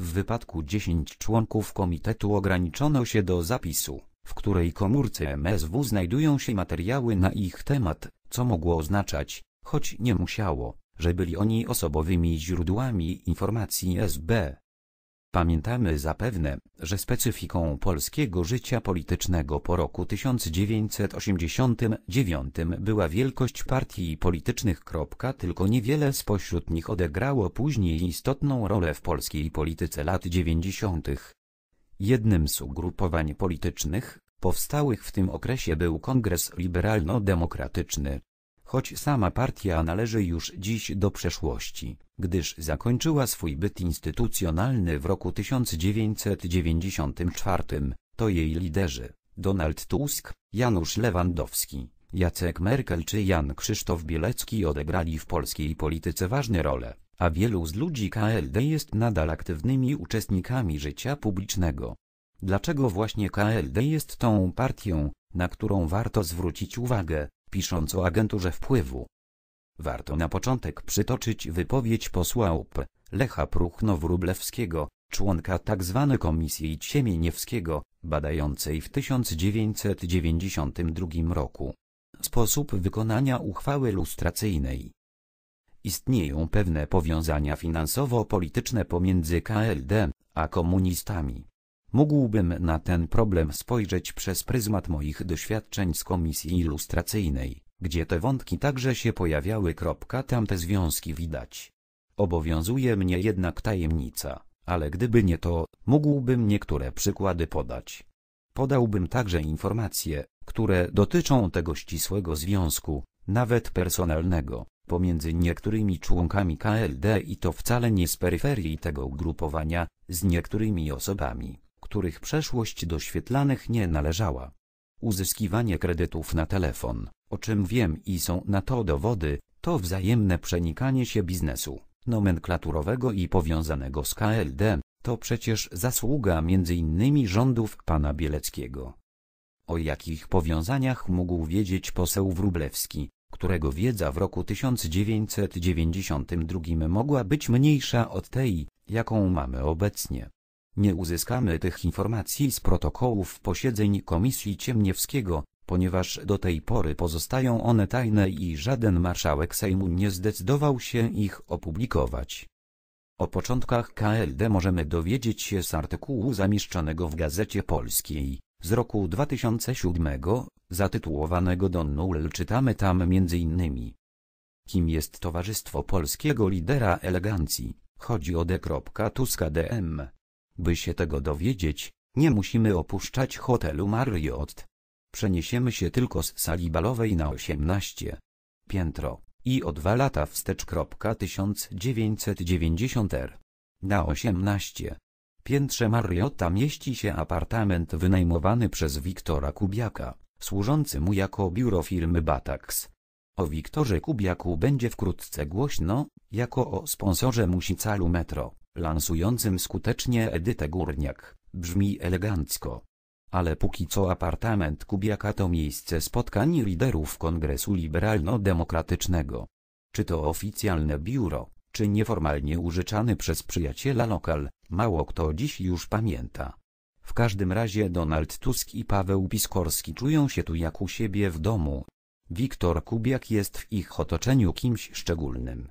W wypadku 10 członków komitetu ograniczono się do zapisu, w której komórce MSW znajdują się materiały na ich temat, co mogło oznaczać, choć nie musiało, że byli oni osobowymi źródłami informacji SB. Pamiętamy zapewne, że specyfiką polskiego życia politycznego po roku 1989 była wielkość partii politycznych. Tylko niewiele spośród nich odegrało później istotną rolę w polskiej polityce lat 90. Jednym z ugrupowań politycznych, powstałych w tym okresie był Kongres Liberalno-Demokratyczny choć sama partia należy już dziś do przeszłości, gdyż zakończyła swój byt instytucjonalny w roku 1994, to jej liderzy Donald Tusk, Janusz Lewandowski, Jacek Merkel czy Jan Krzysztof Bielecki odegrali w polskiej polityce ważne role, a wielu z ludzi KLD jest nadal aktywnymi uczestnikami życia publicznego. Dlaczego właśnie KLD jest tą partią, na którą warto zwrócić uwagę? pisząc o agenturze wpływu. Warto na początek przytoczyć wypowiedź posła UP, Lecha Pruchnow-Rublewskiego, członka tzw. Tak Komisji Ciemieniewskiego, badającej w 1992 roku sposób wykonania uchwały lustracyjnej. Istnieją pewne powiązania finansowo-polityczne pomiędzy KLD a komunistami. Mógłbym na ten problem spojrzeć przez pryzmat moich doświadczeń z komisji ilustracyjnej, gdzie te wątki także się pojawiały. Tamte związki widać. Obowiązuje mnie jednak tajemnica, ale gdyby nie to, mógłbym niektóre przykłady podać. Podałbym także informacje, które dotyczą tego ścisłego związku, nawet personalnego, pomiędzy niektórymi członkami KLD i to wcale nie z peryferii tego ugrupowania, z niektórymi osobami których przeszłość do nie należała. Uzyskiwanie kredytów na telefon, o czym wiem i są na to dowody, to wzajemne przenikanie się biznesu nomenklaturowego i powiązanego z KLD, to przecież zasługa m.in. rządów pana Bieleckiego. O jakich powiązaniach mógł wiedzieć poseł Wrublewski, którego wiedza w roku 1992 mogła być mniejsza od tej, jaką mamy obecnie. Nie uzyskamy tych informacji z protokołów posiedzeń Komisji Ciemniewskiego, ponieważ do tej pory pozostają one tajne i żaden marszałek Sejmu nie zdecydował się ich opublikować. O początkach KLD możemy dowiedzieć się z artykułu zamieszczonego w Gazecie Polskiej z roku 2007, zatytułowanego Don Nul czytamy tam m.in. Kim jest Towarzystwo Polskiego Lidera Elegancji? Chodzi o D. Tuska DM, by się tego dowiedzieć, nie musimy opuszczać hotelu Marriott. Przeniesiemy się tylko z sali balowej na 18 piętro i o dwa lata wstecz. 1990 r. Na 18 piętrze Marriotta mieści się apartament wynajmowany przez Wiktora Kubiaka, służący mu jako biuro firmy Batax. O Wiktorze Kubiaku będzie wkrótce głośno, jako o sponsorze Musicalu Metro lansującym skutecznie Edytę Górniak, brzmi elegancko. Ale póki co apartament Kubiaka to miejsce spotkań liderów Kongresu Liberalno-Demokratycznego. Czy to oficjalne biuro, czy nieformalnie użyczany przez przyjaciela lokal, mało kto dziś już pamięta. W każdym razie Donald Tusk i Paweł Piskorski czują się tu jak u siebie w domu. Wiktor Kubiak jest w ich otoczeniu kimś szczególnym.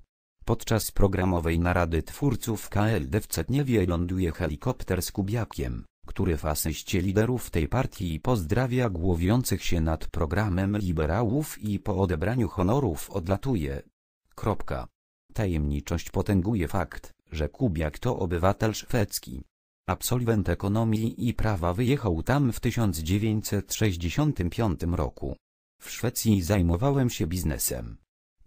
Podczas programowej narady twórców KLD w Cetniewie ląduje helikopter z Kubiakiem, który w asyście liderów tej partii pozdrawia głowiących się nad programem liberałów i po odebraniu honorów odlatuje. Kropka. Tajemniczość potęguje fakt, że Kubiak to obywatel szwedzki. Absolwent ekonomii i prawa wyjechał tam w 1965 roku. W Szwecji zajmowałem się biznesem.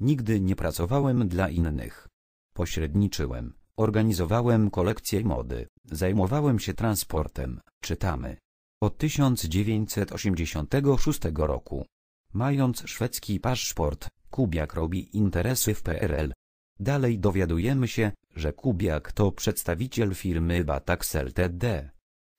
Nigdy nie pracowałem dla innych. Pośredniczyłem, organizowałem kolekcje mody, zajmowałem się transportem, czytamy. Od 1986 roku. Mając szwedzki paszport, Kubiak robi interesy w PRL. Dalej dowiadujemy się, że Kubiak to przedstawiciel firmy Batax Ltd.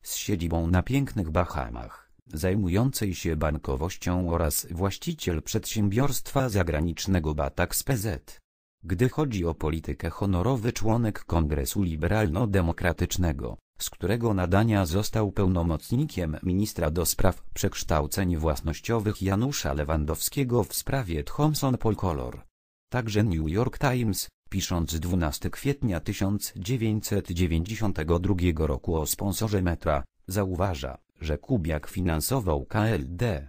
z siedzibą na pięknych Bahamach zajmującej się bankowością oraz właściciel przedsiębiorstwa zagranicznego Batax PZ. Gdy chodzi o politykę honorowy członek Kongresu Liberalno-Demokratycznego, z którego nadania został pełnomocnikiem ministra do spraw przekształceń własnościowych Janusza Lewandowskiego w sprawie Thomson Polkolor. Także New York Times, pisząc 12 kwietnia 1992 roku o sponsorze metra, zauważa, że Kubiak finansował KLD.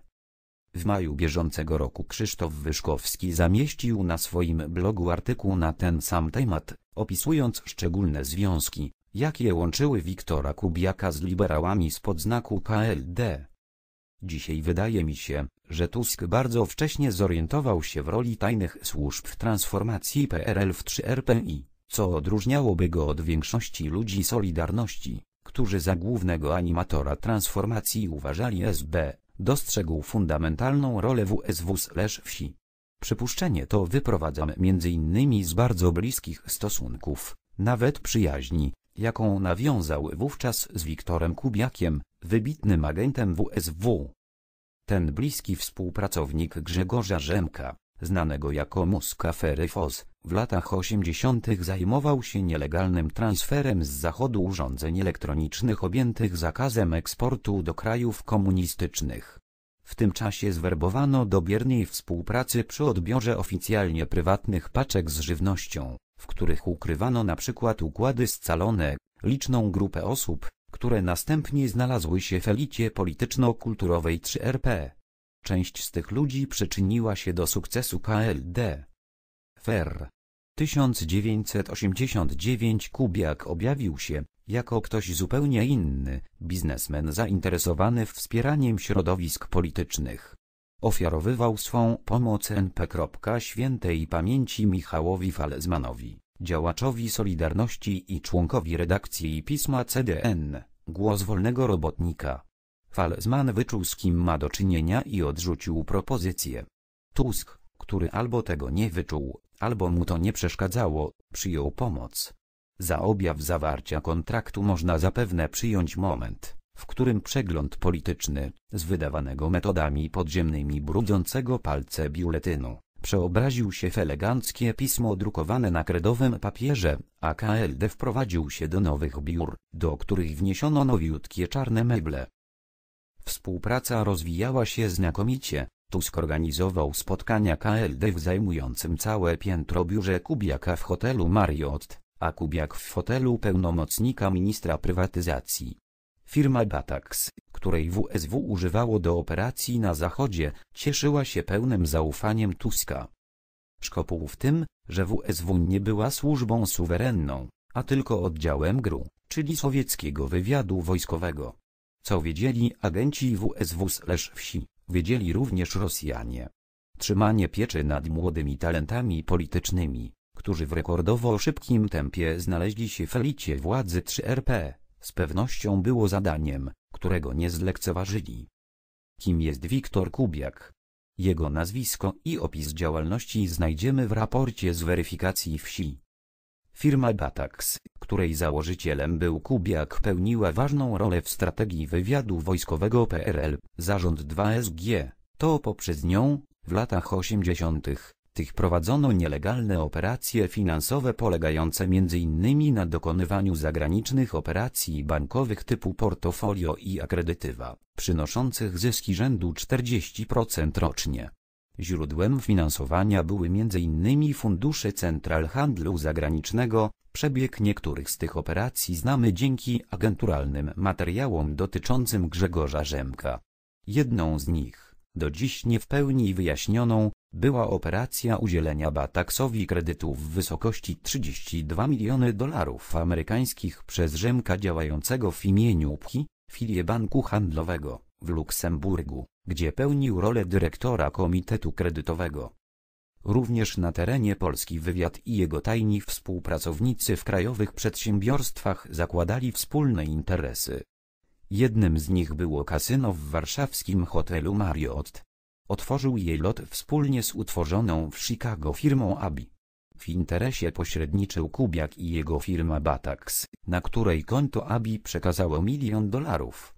W maju bieżącego roku Krzysztof Wyszkowski zamieścił na swoim blogu artykuł na ten sam temat, opisując szczególne związki, jakie łączyły Wiktora Kubiaka z liberałami spod znaku KLD. Dzisiaj wydaje mi się, że Tusk bardzo wcześnie zorientował się w roli tajnych służb w transformacji PRL w 3RPI, co odróżniałoby go od większości ludzi Solidarności którzy za głównego animatora transformacji uważali SB, dostrzegł fundamentalną rolę WSW/wsi. Przypuszczenie to wyprowadzam m.in. z bardzo bliskich stosunków, nawet przyjaźni, jaką nawiązał wówczas z Wiktorem Kubiakiem, wybitnym agentem WSW. Ten bliski współpracownik Grzegorza Rzemka, znanego jako Muska Foss, w latach 80. zajmował się nielegalnym transferem z Zachodu urządzeń elektronicznych objętych zakazem eksportu do krajów komunistycznych. W tym czasie zwerbowano do biernej współpracy przy odbiorze oficjalnie prywatnych paczek z żywnością, w których ukrywano na przykład układy scalone, liczną grupę osób, które następnie znalazły się w elicie polityczno-kulturowej 3RP. Część z tych ludzi przyczyniła się do sukcesu KLD. FER 1989 Kubiak objawił się, jako ktoś zupełnie inny, biznesmen zainteresowany wspieraniem środowisk politycznych. Ofiarowywał swą pomoc NP. Świętej Pamięci Michałowi Falezmanowi, działaczowi Solidarności i członkowi redakcji pisma CDN, Głos Wolnego Robotnika. Falezman wyczuł z kim ma do czynienia i odrzucił propozycję. Tusk, który albo tego nie wyczuł, albo mu to nie przeszkadzało, przyjął pomoc. Za objaw zawarcia kontraktu można zapewne przyjąć moment, w którym przegląd polityczny, z wydawanego metodami podziemnymi brudzącego palce biuletynu, przeobraził się w eleganckie pismo drukowane na kredowym papierze, a KLD wprowadził się do nowych biur, do których wniesiono nowiutkie czarne meble. Współpraca rozwijała się znakomicie, Tusk organizował spotkania KLD w zajmującym całe piętro biurze Kubiaka w hotelu Marriott, a Kubiak w hotelu pełnomocnika ministra prywatyzacji. Firma Batax, której WSW używało do operacji na Zachodzie, cieszyła się pełnym zaufaniem Tuska. Szkopuł w tym, że WSW nie była służbą suwerenną, a tylko oddziałem GRU, czyli sowieckiego wywiadu wojskowego. Co wiedzieli agenci WSW/wsi? Wiedzieli również Rosjanie. Trzymanie pieczy nad młodymi talentami politycznymi, którzy w rekordowo szybkim tempie znaleźli się w elicie władzy 3RP, z pewnością było zadaniem, którego nie zlekceważyli. Kim jest Wiktor Kubiak? Jego nazwisko i opis działalności znajdziemy w raporcie z weryfikacji wsi. Firma Batax, której założycielem był Kubiak pełniła ważną rolę w strategii wywiadu wojskowego PRL, zarząd 2SG, to poprzez nią, w latach 80. tych prowadzono nielegalne operacje finansowe polegające m.in. na dokonywaniu zagranicznych operacji bankowych typu portfolio i akredytywa, przynoszących zyski rzędu 40% rocznie. Źródłem finansowania były m.in. fundusze Central Handlu Zagranicznego. Przebieg niektórych z tych operacji znamy dzięki agenturalnym materiałom dotyczącym Grzegorza Rzemka. Jedną z nich, do dziś nie w pełni wyjaśnioną, była operacja udzielenia Bataksowi kredytu w wysokości 32 miliony dolarów amerykańskich przez Rzemka działającego w imieniu PHI, filię banku handlowego w Luksemburgu gdzie pełnił rolę dyrektora Komitetu Kredytowego. Również na terenie Polski wywiad i jego tajni współpracownicy w krajowych przedsiębiorstwach zakładali wspólne interesy. Jednym z nich było kasyno w warszawskim hotelu Marriott. Otworzył jej lot wspólnie z utworzoną w Chicago firmą ABI. W interesie pośredniczył Kubiak i jego firma Batax, na której konto ABI przekazało milion dolarów.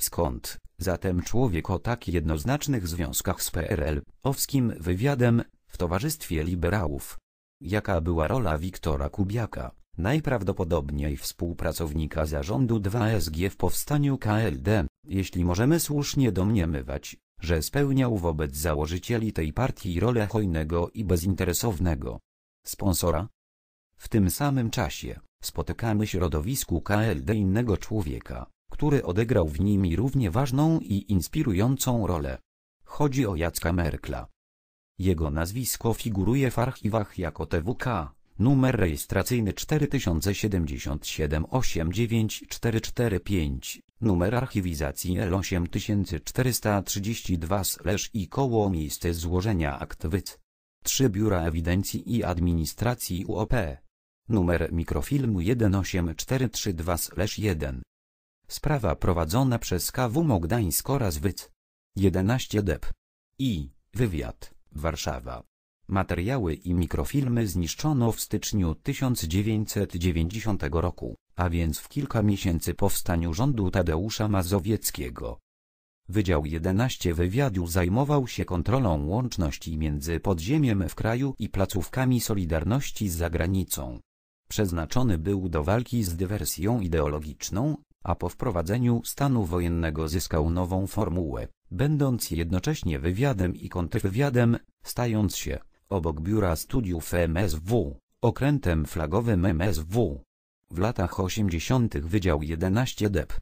Skąd, zatem człowiek o tak jednoznacznych związkach z PRL-owskim wywiadem, w towarzystwie liberałów? Jaka była rola Wiktora Kubiaka, najprawdopodobniej współpracownika zarządu 2SG w powstaniu KLD, jeśli możemy słusznie domniemywać, że spełniał wobec założycieli tej partii rolę hojnego i bezinteresownego sponsora? W tym samym czasie, spotykamy środowisku KLD innego człowieka, który odegrał w nimi równie ważną i inspirującą rolę. Chodzi o Jacka Merkla. Jego nazwisko figuruje w archiwach jako TWK, numer rejestracyjny 407789445, numer archiwizacji L8432 i koło miejsce złożenia akt wyt. 3 Biura Ewidencji i Administracji UOP. Numer mikrofilmu 18432-1 Sprawa prowadzona przez KW Mogdańsk oraz WYC. 11 DEP. I. Wywiad. Warszawa. Materiały i mikrofilmy zniszczono w styczniu 1990 roku, a więc w kilka miesięcy po wstaniu rządu Tadeusza Mazowieckiego. Wydział 11 wywiadu zajmował się kontrolą łączności między podziemiem w kraju i placówkami Solidarności z zagranicą. Przeznaczony był do walki z dywersją ideologiczną, a po wprowadzeniu stanu wojennego zyskał nową formułę, będąc jednocześnie wywiadem i kontrwywiadem, stając się, obok Biura Studiów MSW, okrętem flagowym MSW. W latach 80. Wydział 11 DEP.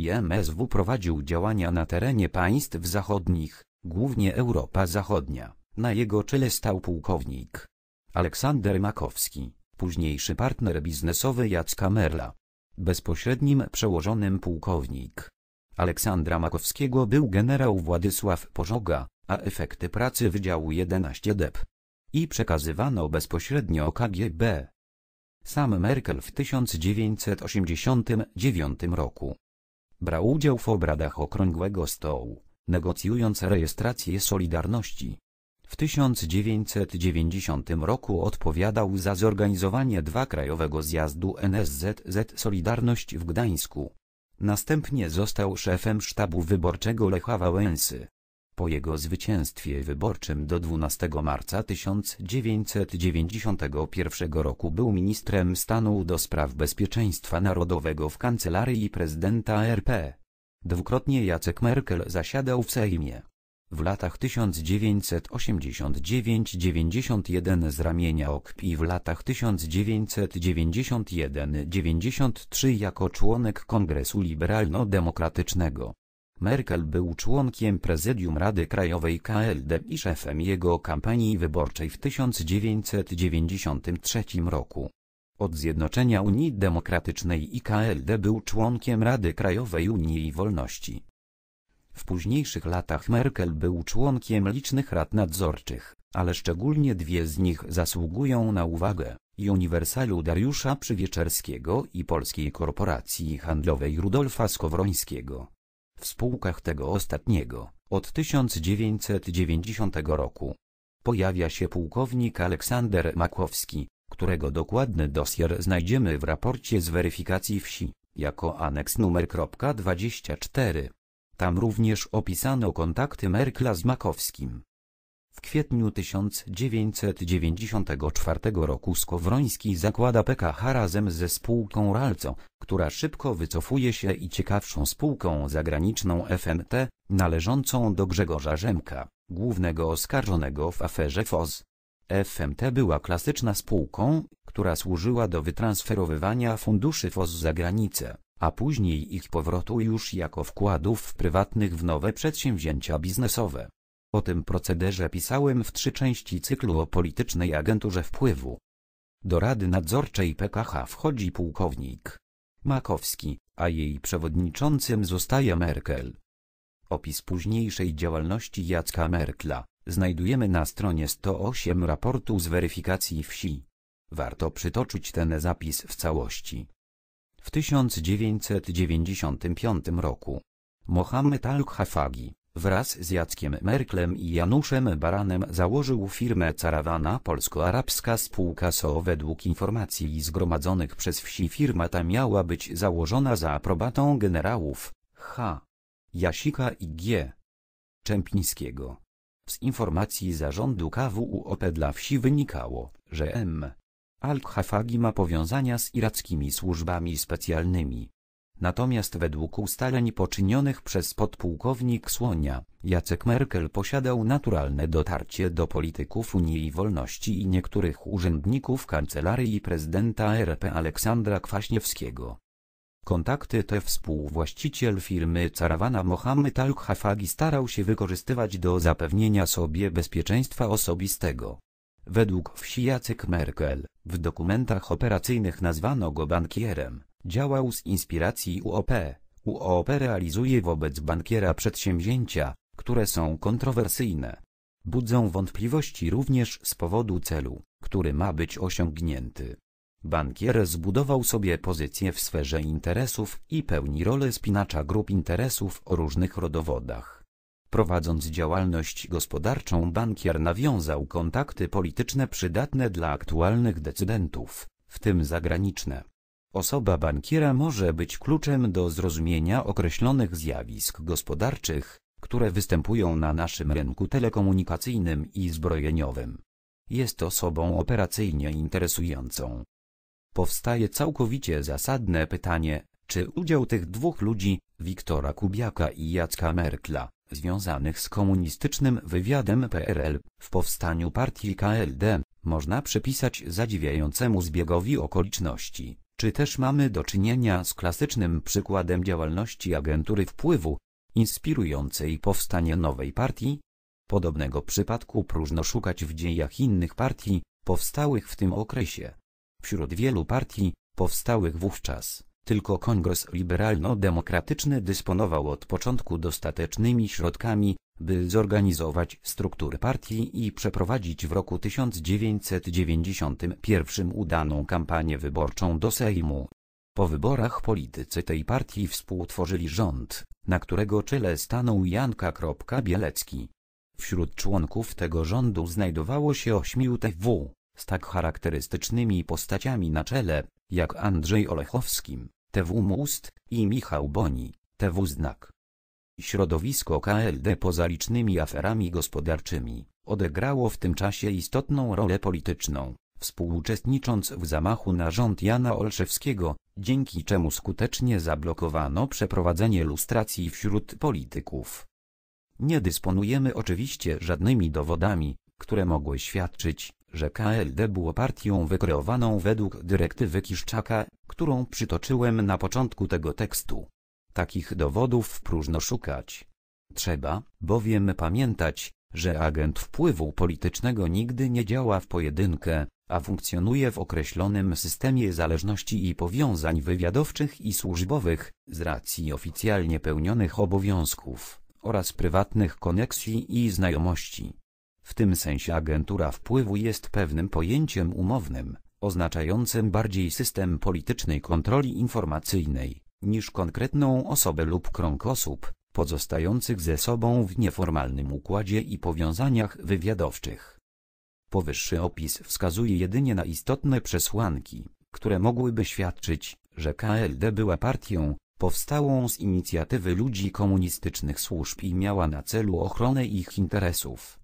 MSW prowadził działania na terenie państw zachodnich, głównie Europa Zachodnia. Na jego czele stał pułkownik Aleksander Makowski, późniejszy partner biznesowy Jacka Merla, Bezpośrednim przełożonym pułkownik Aleksandra Makowskiego był generał Władysław Pożoga, a efekty pracy Wydziału 11 DEP i przekazywano bezpośrednio KGB. Sam Merkel w 1989 roku brał udział w obradach Okrągłego Stołu, negocjując rejestrację Solidarności. W 1990 roku odpowiadał za zorganizowanie dwa krajowego zjazdu NSZZ Solidarność w Gdańsku. Następnie został szefem sztabu wyborczego Lecha Wałęsy. Po jego zwycięstwie wyborczym do 12 marca 1991 roku był ministrem stanu do spraw bezpieczeństwa narodowego w kancelarii prezydenta RP. Dwukrotnie Jacek Merkel zasiadał w Sejmie. W latach 1989-91 z ramienia OKP i w latach 1991-93 jako członek Kongresu Liberalno-Demokratycznego. Merkel był członkiem prezydium Rady Krajowej KLD i szefem jego kampanii wyborczej w 1993 roku. Od zjednoczenia Unii Demokratycznej i KLD był członkiem Rady Krajowej Unii Wolności. W późniejszych latach Merkel był członkiem licznych rad nadzorczych, ale szczególnie dwie z nich zasługują na uwagę. Uniwersalu Dariusza Przywieczerskiego i Polskiej Korporacji Handlowej Rudolfa Skowrońskiego. W spółkach tego ostatniego, od 1990 roku, pojawia się pułkownik Aleksander Makowski, którego dokładny dosier znajdziemy w raporcie z weryfikacji wsi, jako aneks numer 24. Tam również opisano kontakty Merkla z Makowskim. W kwietniu 1994 roku Skowroński zakłada PKH razem ze spółką Ralco, która szybko wycofuje się i ciekawszą spółką zagraniczną FMT, należącą do Grzegorza Rzemka, głównego oskarżonego w aferze Fos. FMT była klasyczna spółką, która służyła do wytransferowywania funduszy Fos za granicę a później ich powrotu już jako wkładów prywatnych w nowe przedsięwzięcia biznesowe. O tym procederze pisałem w trzy części cyklu o politycznej agenturze wpływu. Do Rady Nadzorczej PKH wchodzi pułkownik Makowski, a jej przewodniczącym zostaje Merkel. Opis późniejszej działalności Jacka Merkla znajdujemy na stronie 108 raportu z weryfikacji wsi. Warto przytoczyć ten zapis w całości. W 1995 roku Mohamed Al-Khafagi wraz z Jackiem Merklem i Januszem Baranem założył firmę Carawana Polsko-Arabska Spółka SO. Według informacji zgromadzonych przez wsi firma ta miała być założona za aprobatą generałów H. Jasika i G. Czempińskiego. Z informacji zarządu KWUOP dla wsi wynikało, że M. Al-Khafagi ma powiązania z irackimi służbami specjalnymi. Natomiast według ustaleń poczynionych przez podpułkownik Słonia, Jacek Merkel posiadał naturalne dotarcie do polityków Unii Wolności i niektórych urzędników kancelarii prezydenta RP Aleksandra Kwaśniewskiego. Kontakty te współwłaściciel firmy Carawana Mohamed Al-Khafagi starał się wykorzystywać do zapewnienia sobie bezpieczeństwa osobistego. Według wsi Jacek Merkel, w dokumentach operacyjnych nazwano go bankierem, działał z inspiracji UOP. UOP realizuje wobec bankiera przedsięwzięcia, które są kontrowersyjne. Budzą wątpliwości również z powodu celu, który ma być osiągnięty. Bankier zbudował sobie pozycję w sferze interesów i pełni rolę spinacza grup interesów o różnych rodowodach. Prowadząc działalność gospodarczą bankier nawiązał kontakty polityczne przydatne dla aktualnych decydentów, w tym zagraniczne. Osoba bankiera może być kluczem do zrozumienia określonych zjawisk gospodarczych, które występują na naszym rynku telekomunikacyjnym i zbrojeniowym. Jest osobą operacyjnie interesującą. Powstaje całkowicie zasadne pytanie, czy udział tych dwóch ludzi, Wiktora Kubiaka i Jacka Merkla, związanych z komunistycznym wywiadem PRL w powstaniu partii KLD, można przypisać zadziwiającemu zbiegowi okoliczności, czy też mamy do czynienia z klasycznym przykładem działalności agentury wpływu, inspirującej powstanie nowej partii? Podobnego przypadku próżno szukać w dziejach innych partii, powstałych w tym okresie. Wśród wielu partii, powstałych wówczas, tylko Kongres Liberalno-Demokratyczny dysponował od początku dostatecznymi środkami, by zorganizować struktury partii i przeprowadzić w roku 1991 udaną kampanię wyborczą do Sejmu. Po wyborach politycy tej partii współtworzyli rząd, na którego czele stanął Janka Bielecki. Wśród członków tego rządu znajdowało się ośmiu W, z tak charakterystycznymi postaciami na czele, jak Andrzej Olechowskim, TW Must i Michał Boni, TW Znak. Środowisko KLD poza licznymi aferami gospodarczymi, odegrało w tym czasie istotną rolę polityczną, współuczestnicząc w zamachu na rząd Jana Olszewskiego, dzięki czemu skutecznie zablokowano przeprowadzenie lustracji wśród polityków. Nie dysponujemy oczywiście żadnymi dowodami, które mogły świadczyć, że KLD było partią wykreowaną według dyrektywy Kiszczaka, którą przytoczyłem na początku tego tekstu. Takich dowodów próżno szukać. Trzeba, bowiem pamiętać, że agent wpływu politycznego nigdy nie działa w pojedynkę, a funkcjonuje w określonym systemie zależności i powiązań wywiadowczych i służbowych, z racji oficjalnie pełnionych obowiązków oraz prywatnych koneksji i znajomości. W tym sensie agentura wpływu jest pewnym pojęciem umownym, oznaczającym bardziej system politycznej kontroli informacyjnej, niż konkretną osobę lub krąg osób, pozostających ze sobą w nieformalnym układzie i powiązaniach wywiadowczych. Powyższy opis wskazuje jedynie na istotne przesłanki, które mogłyby świadczyć, że KLD była partią, powstałą z inicjatywy ludzi komunistycznych służb i miała na celu ochronę ich interesów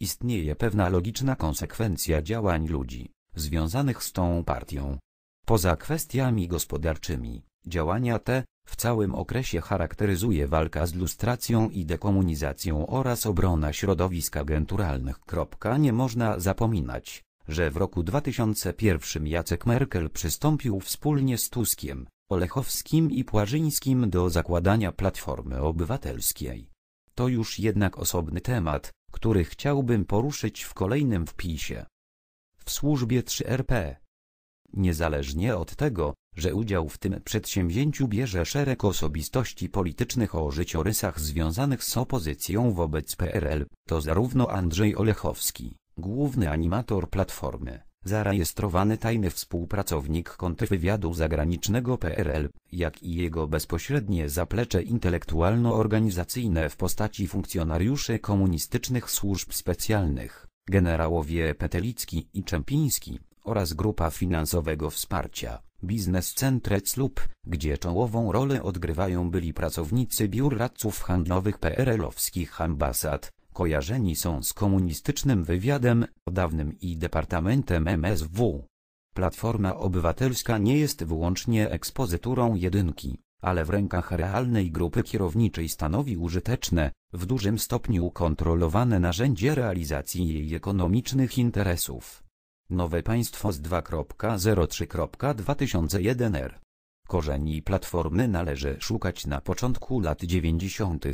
istnieje pewna logiczna konsekwencja działań ludzi, związanych z tą partią. Poza kwestiami gospodarczymi, działania te, w całym okresie charakteryzuje walka z lustracją i dekomunizacją oraz obrona środowisk agenturalnych. Nie można zapominać, że w roku 2001 Jacek Merkel przystąpił wspólnie z Tuskiem, Olechowskim i Płażyńskim do zakładania Platformy Obywatelskiej. To już jednak osobny temat, który chciałbym poruszyć w kolejnym wpisie. W służbie 3RP. Niezależnie od tego, że udział w tym przedsięwzięciu bierze szereg osobistości politycznych o życiorysach związanych z opozycją wobec PRL, to zarówno Andrzej Olechowski, główny animator Platformy, zarejestrowany tajny współpracownik kontrwywiadu zagranicznego PRL, jak i jego bezpośrednie zaplecze intelektualno-organizacyjne w postaci funkcjonariuszy komunistycznych służb specjalnych, generałowie Petelicki i Czempiński, oraz grupa finansowego wsparcia, Biznes centre Club, gdzie czołową rolę odgrywają byli pracownicy biur radców handlowych PRL-owskich ambasad, kojarzeni są z komunistycznym wywiadem, dawnym i departamentem MSW. Platforma Obywatelska nie jest wyłącznie ekspozyturą jedynki, ale w rękach realnej grupy kierowniczej stanowi użyteczne, w dużym stopniu kontrolowane narzędzie realizacji jej ekonomicznych interesów. Nowe państwo z 2.03.2001 r. Er. Korzeni Platformy należy szukać na początku lat 90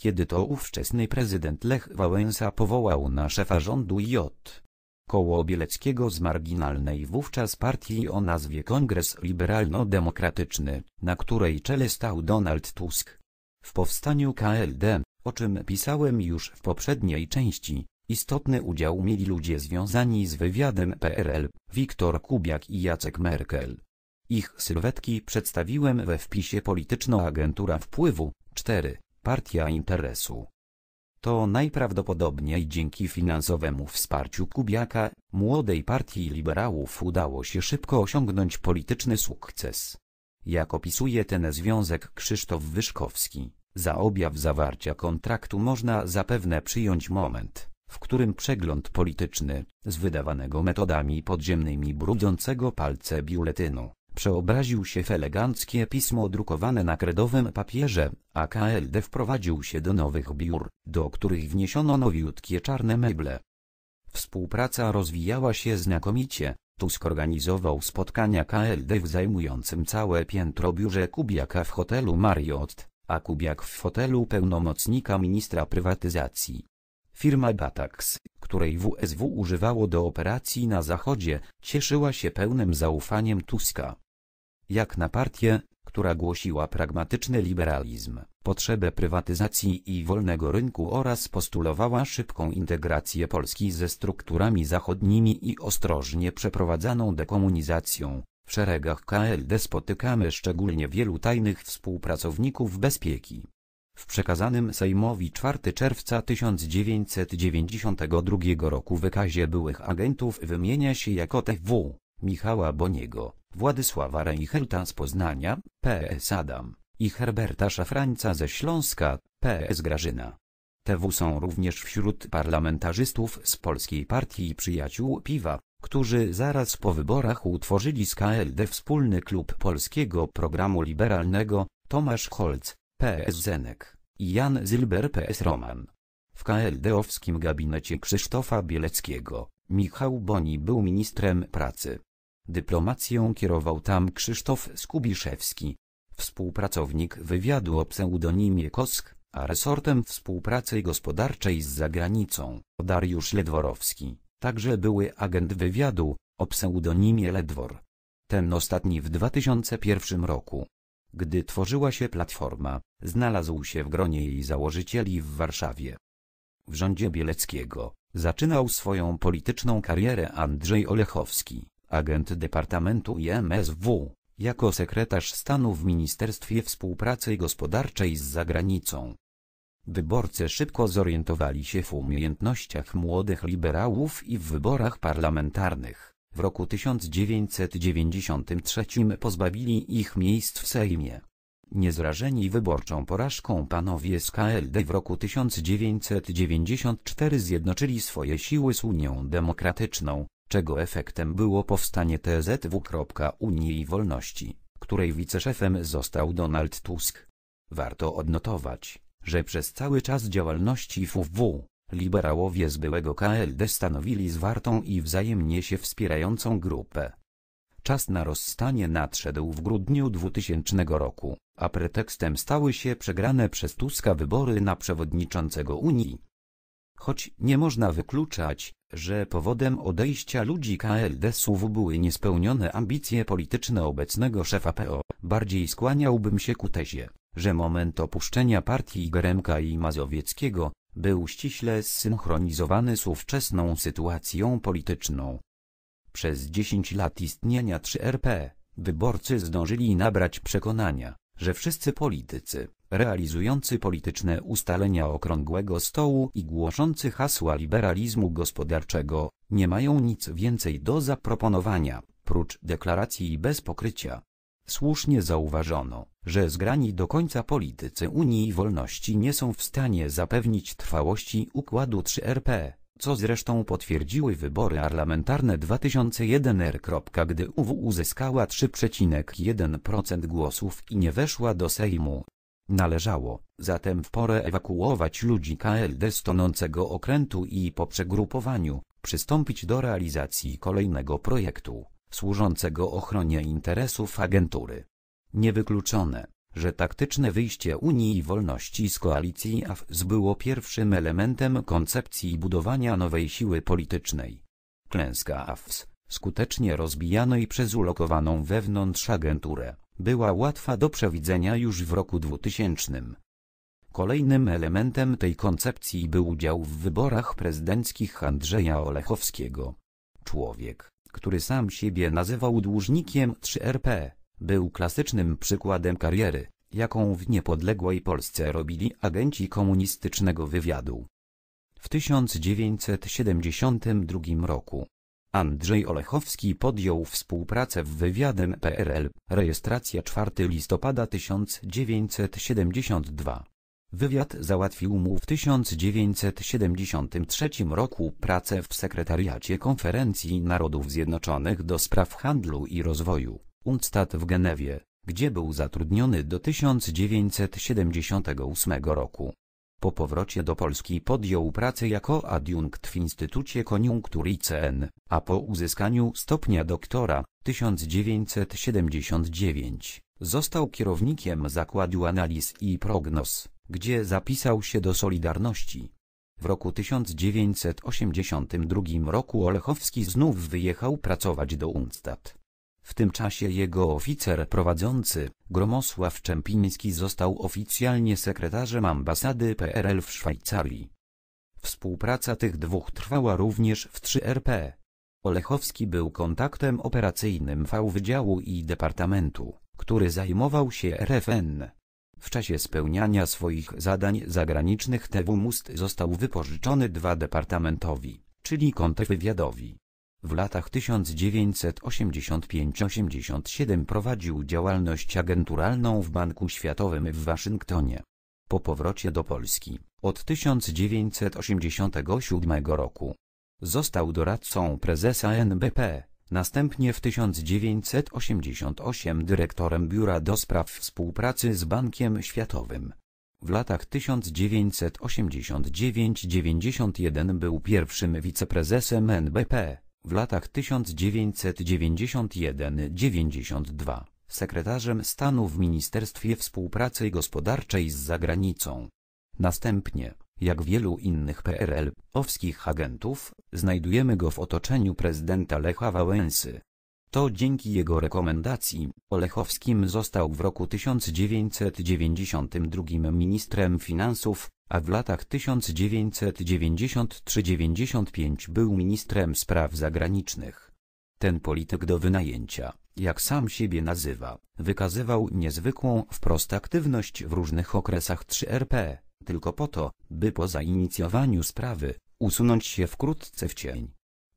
kiedy to ówczesny prezydent Lech Wałęsa powołał na szefa rządu J. Koło Bieleckiego z marginalnej wówczas partii o nazwie Kongres Liberalno-Demokratyczny, na której czele stał Donald Tusk. W powstaniu KLD, o czym pisałem już w poprzedniej części, istotny udział mieli ludzie związani z wywiadem PRL, Wiktor Kubiak i Jacek Merkel. Ich sylwetki przedstawiłem we wpisie Polityczna Agentura Wpływu 4. Partia Interesu. To najprawdopodobniej dzięki finansowemu wsparciu Kubiaka, młodej partii liberałów udało się szybko osiągnąć polityczny sukces. Jak opisuje ten związek Krzysztof Wyszkowski, za objaw zawarcia kontraktu można zapewne przyjąć moment, w którym przegląd polityczny, z wydawanego metodami podziemnymi brudzącego palce biuletynu, Przeobraził się w eleganckie pismo drukowane na kredowym papierze, a KLD wprowadził się do nowych biur, do których wniesiono nowiutkie czarne meble. Współpraca rozwijała się znakomicie, Tusk organizował spotkania KLD w zajmującym całe piętro biurze Kubiaka w hotelu Marriott, a Kubiak w hotelu pełnomocnika ministra prywatyzacji. Firma Batax, której WSW używało do operacji na Zachodzie, cieszyła się pełnym zaufaniem Tuska. Jak na partię, która głosiła pragmatyczny liberalizm, potrzebę prywatyzacji i wolnego rynku oraz postulowała szybką integrację Polski ze strukturami zachodnimi i ostrożnie przeprowadzaną dekomunizacją. W szeregach KLD spotykamy szczególnie wielu tajnych współpracowników bezpieki, w przekazanym Sejmowi 4 czerwca 1992 roku wykazie byłych agentów wymienia się jako T.W. Michała Boniego, Władysława Reichelta z Poznania, P.S. Adam i Herberta Szafrańca ze Śląska, P.S. Grażyna. TW są również wśród parlamentarzystów z Polskiej Partii Przyjaciół Piwa, którzy zaraz po wyborach utworzyli z KLD wspólny klub Polskiego Programu Liberalnego, Tomasz Holc, PS Zenek, Jan Zylber PS Roman. W KLD-owskim gabinecie Krzysztofa Bieleckiego, Michał Boni był ministrem pracy. Dyplomacją kierował tam Krzysztof Skubiszewski, współpracownik wywiadu o pseudonimie Kosk, a resortem współpracy gospodarczej z zagranicą Dariusz Ledworowski, także były agent wywiadu o pseudonimie Ledwor. Ten ostatni w 2001 roku gdy tworzyła się Platforma, znalazł się w gronie jej założycieli w Warszawie. W rządzie Bieleckiego zaczynał swoją polityczną karierę Andrzej Olechowski, agent Departamentu IMSW, jako sekretarz stanu w Ministerstwie Współpracy Gospodarczej z zagranicą. Wyborcy szybko zorientowali się w umiejętnościach młodych liberałów i w wyborach parlamentarnych. W roku 1993 pozbawili ich miejsc w Sejmie. Niezrażeni wyborczą porażką panowie z KLD w roku 1994 zjednoczyli swoje siły z Unią Demokratyczną, czego efektem było powstanie TZW. Unii i Wolności, której wiceszefem został Donald Tusk. Warto odnotować, że przez cały czas działalności FUW Liberałowie z byłego KLD stanowili zwartą i wzajemnie się wspierającą grupę. Czas na rozstanie nadszedł w grudniu 2000 roku, a pretekstem stały się przegrane przez Tuska wybory na przewodniczącego Unii. Choć nie można wykluczać, że powodem odejścia ludzi KLD-sów były niespełnione ambicje polityczne obecnego szefa PO, bardziej skłaniałbym się ku tezie, że moment opuszczenia partii Geremka i Mazowieckiego, był ściśle zsynchronizowany z ówczesną sytuacją polityczną. Przez 10 lat istnienia 3RP, wyborcy zdążyli nabrać przekonania, że wszyscy politycy, realizujący polityczne ustalenia okrągłego stołu i głoszący hasła liberalizmu gospodarczego, nie mają nic więcej do zaproponowania, prócz deklaracji bez pokrycia. Słusznie zauważono, że zgrani do końca politycy Unii Wolności nie są w stanie zapewnić trwałości układu 3RP, co zresztą potwierdziły wybory parlamentarne 2001 r. gdy UW uzyskała 3,1% głosów i nie weszła do Sejmu. Należało, zatem w porę ewakuować ludzi KLD z tonącego okrętu i po przegrupowaniu, przystąpić do realizacji kolejnego projektu, służącego ochronie interesów agentury. Niewykluczone, że taktyczne wyjście Unii i Wolności z koalicji AFS było pierwszym elementem koncepcji budowania nowej siły politycznej. Klęska AFS, skutecznie rozbijanej przez ulokowaną wewnątrz agenturę, była łatwa do przewidzenia już w roku 2000. Kolejnym elementem tej koncepcji był udział w wyborach prezydenckich Andrzeja Olechowskiego. Człowiek, który sam siebie nazywał dłużnikiem 3RP, był klasycznym przykładem kariery, jaką w niepodległej Polsce robili agenci komunistycznego wywiadu. W 1972 roku Andrzej Olechowski podjął współpracę w wywiadem PRL, rejestracja 4 listopada 1972. Wywiad załatwił mu w 1973 roku pracę w sekretariacie Konferencji Narodów Zjednoczonych do spraw handlu i rozwoju, UNCTAD w Genewie, gdzie był zatrudniony do 1978 roku. Po powrocie do Polski podjął pracę jako adiunkt w Instytucie Koniunktur i a po uzyskaniu stopnia doktora 1979 został kierownikiem Zakładu Analiz i Prognoz gdzie zapisał się do Solidarności. W roku 1982 roku Olechowski znów wyjechał pracować do Unstadt. W tym czasie jego oficer prowadzący, Gromosław Czempiński został oficjalnie sekretarzem ambasady PRL w Szwajcarii. Współpraca tych dwóch trwała również w 3RP. Olechowski był kontaktem operacyjnym V Wydziału i Departamentu, który zajmował się RFN. W czasie spełniania swoich zadań zagranicznych TW Must został wypożyczony dwa departamentowi, czyli kontrwywiadowi. W latach 1985-87 prowadził działalność agenturalną w Banku Światowym w Waszyngtonie. Po powrocie do Polski, od 1987 roku, został doradcą prezesa NBP. Następnie w 1988 dyrektorem Biura do Spraw Współpracy z Bankiem Światowym. W latach 1989-91 był pierwszym wiceprezesem NBP, w latach 1991-92 sekretarzem stanu w Ministerstwie Współpracy Gospodarczej z Zagranicą. Następnie jak wielu innych PRL-owskich agentów, znajdujemy go w otoczeniu prezydenta Lecha Wałęsy. To dzięki jego rekomendacji, Olechowskim został w roku 1992 ministrem finansów, a w latach 1993-95 był ministrem spraw zagranicznych. Ten polityk do wynajęcia, jak sam siebie nazywa, wykazywał niezwykłą wprost aktywność w różnych okresach 3RP tylko po to, by po zainicjowaniu sprawy usunąć się wkrótce w cień.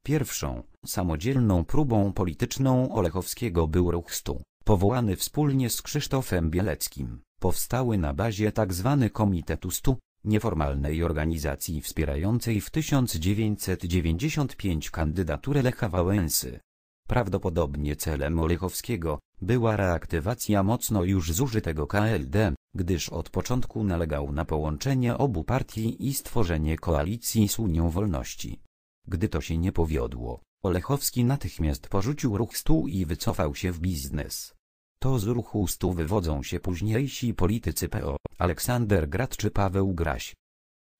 Pierwszą, samodzielną próbą polityczną Olechowskiego był ruch stu, powołany wspólnie z Krzysztofem Bieleckim. Powstały na bazie tzw. Tak Komitetu Stu, nieformalnej organizacji wspierającej w 1995 kandydaturę Lecha Wałęsy. Prawdopodobnie celem Olechowskiego była reaktywacja mocno już zużytego KLD, gdyż od początku nalegał na połączenie obu partii i stworzenie koalicji z Unią Wolności. Gdy to się nie powiodło, Olechowski natychmiast porzucił ruch stół i wycofał się w biznes. To z ruchu stół wywodzą się późniejsi politycy PO, Aleksander Grad czy Paweł Graś.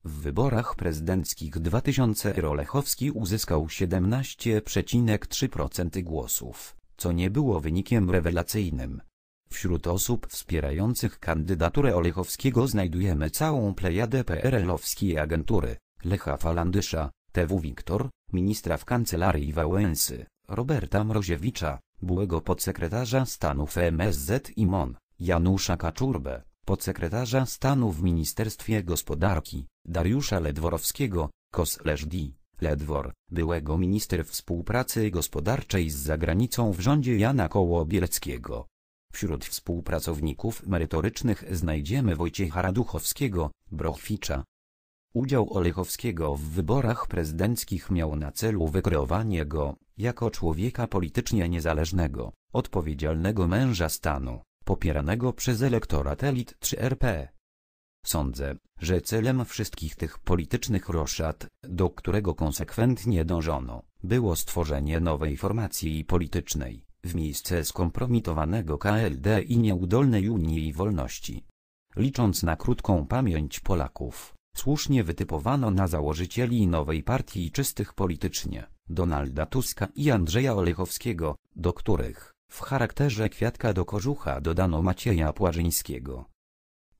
W wyborach prezydenckich 2000 Olechowski uzyskał 17,3% głosów, co nie było wynikiem rewelacyjnym. Wśród osób wspierających kandydaturę Olechowskiego znajdujemy całą plejadę PRL-owskiej agentury, Lecha Falandysza, TW Wiktor, ministra w Kancelarii Wałęsy, Roberta Mroziewicza, byłego podsekretarza stanu w MSZ i MON, Janusza Kaczurbę, podsekretarza stanu w Ministerstwie Gospodarki, Dariusza Ledworowskiego, Kosleżdi, Ledwor, byłego minister współpracy gospodarczej z zagranicą w rządzie Jana Kołobielskiego, Wśród współpracowników merytorycznych znajdziemy Wojciecha Raduchowskiego, Brochwicza. Udział Olechowskiego w wyborach prezydenckich miał na celu wykreowanie go, jako człowieka politycznie niezależnego, odpowiedzialnego męża stanu, popieranego przez elektorat elit 3RP. Er Sądzę, że celem wszystkich tych politycznych roszad, do którego konsekwentnie dążono, było stworzenie nowej formacji politycznej, w miejsce skompromitowanego KLD i nieudolnej Unii Wolności. Licząc na krótką pamięć Polaków, słusznie wytypowano na założycieli nowej partii czystych politycznie, Donalda Tuska i Andrzeja Olechowskiego, do których, w charakterze kwiatka do kożucha dodano Macieja Płażyńskiego.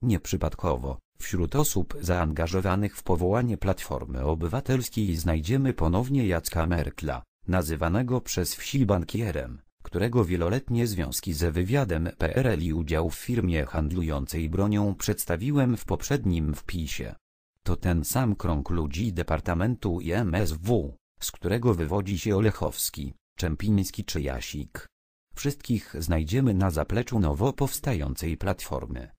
Nieprzypadkowo, wśród osób zaangażowanych w powołanie Platformy Obywatelskiej znajdziemy ponownie Jacka Merkla, nazywanego przez wsi bankierem którego wieloletnie związki ze wywiadem PRL i udział w firmie handlującej bronią przedstawiłem w poprzednim wpisie. To ten sam krąg ludzi Departamentu IMSW, z którego wywodzi się Olechowski, Czempiński czy Jasik. Wszystkich znajdziemy na zapleczu nowo powstającej platformy.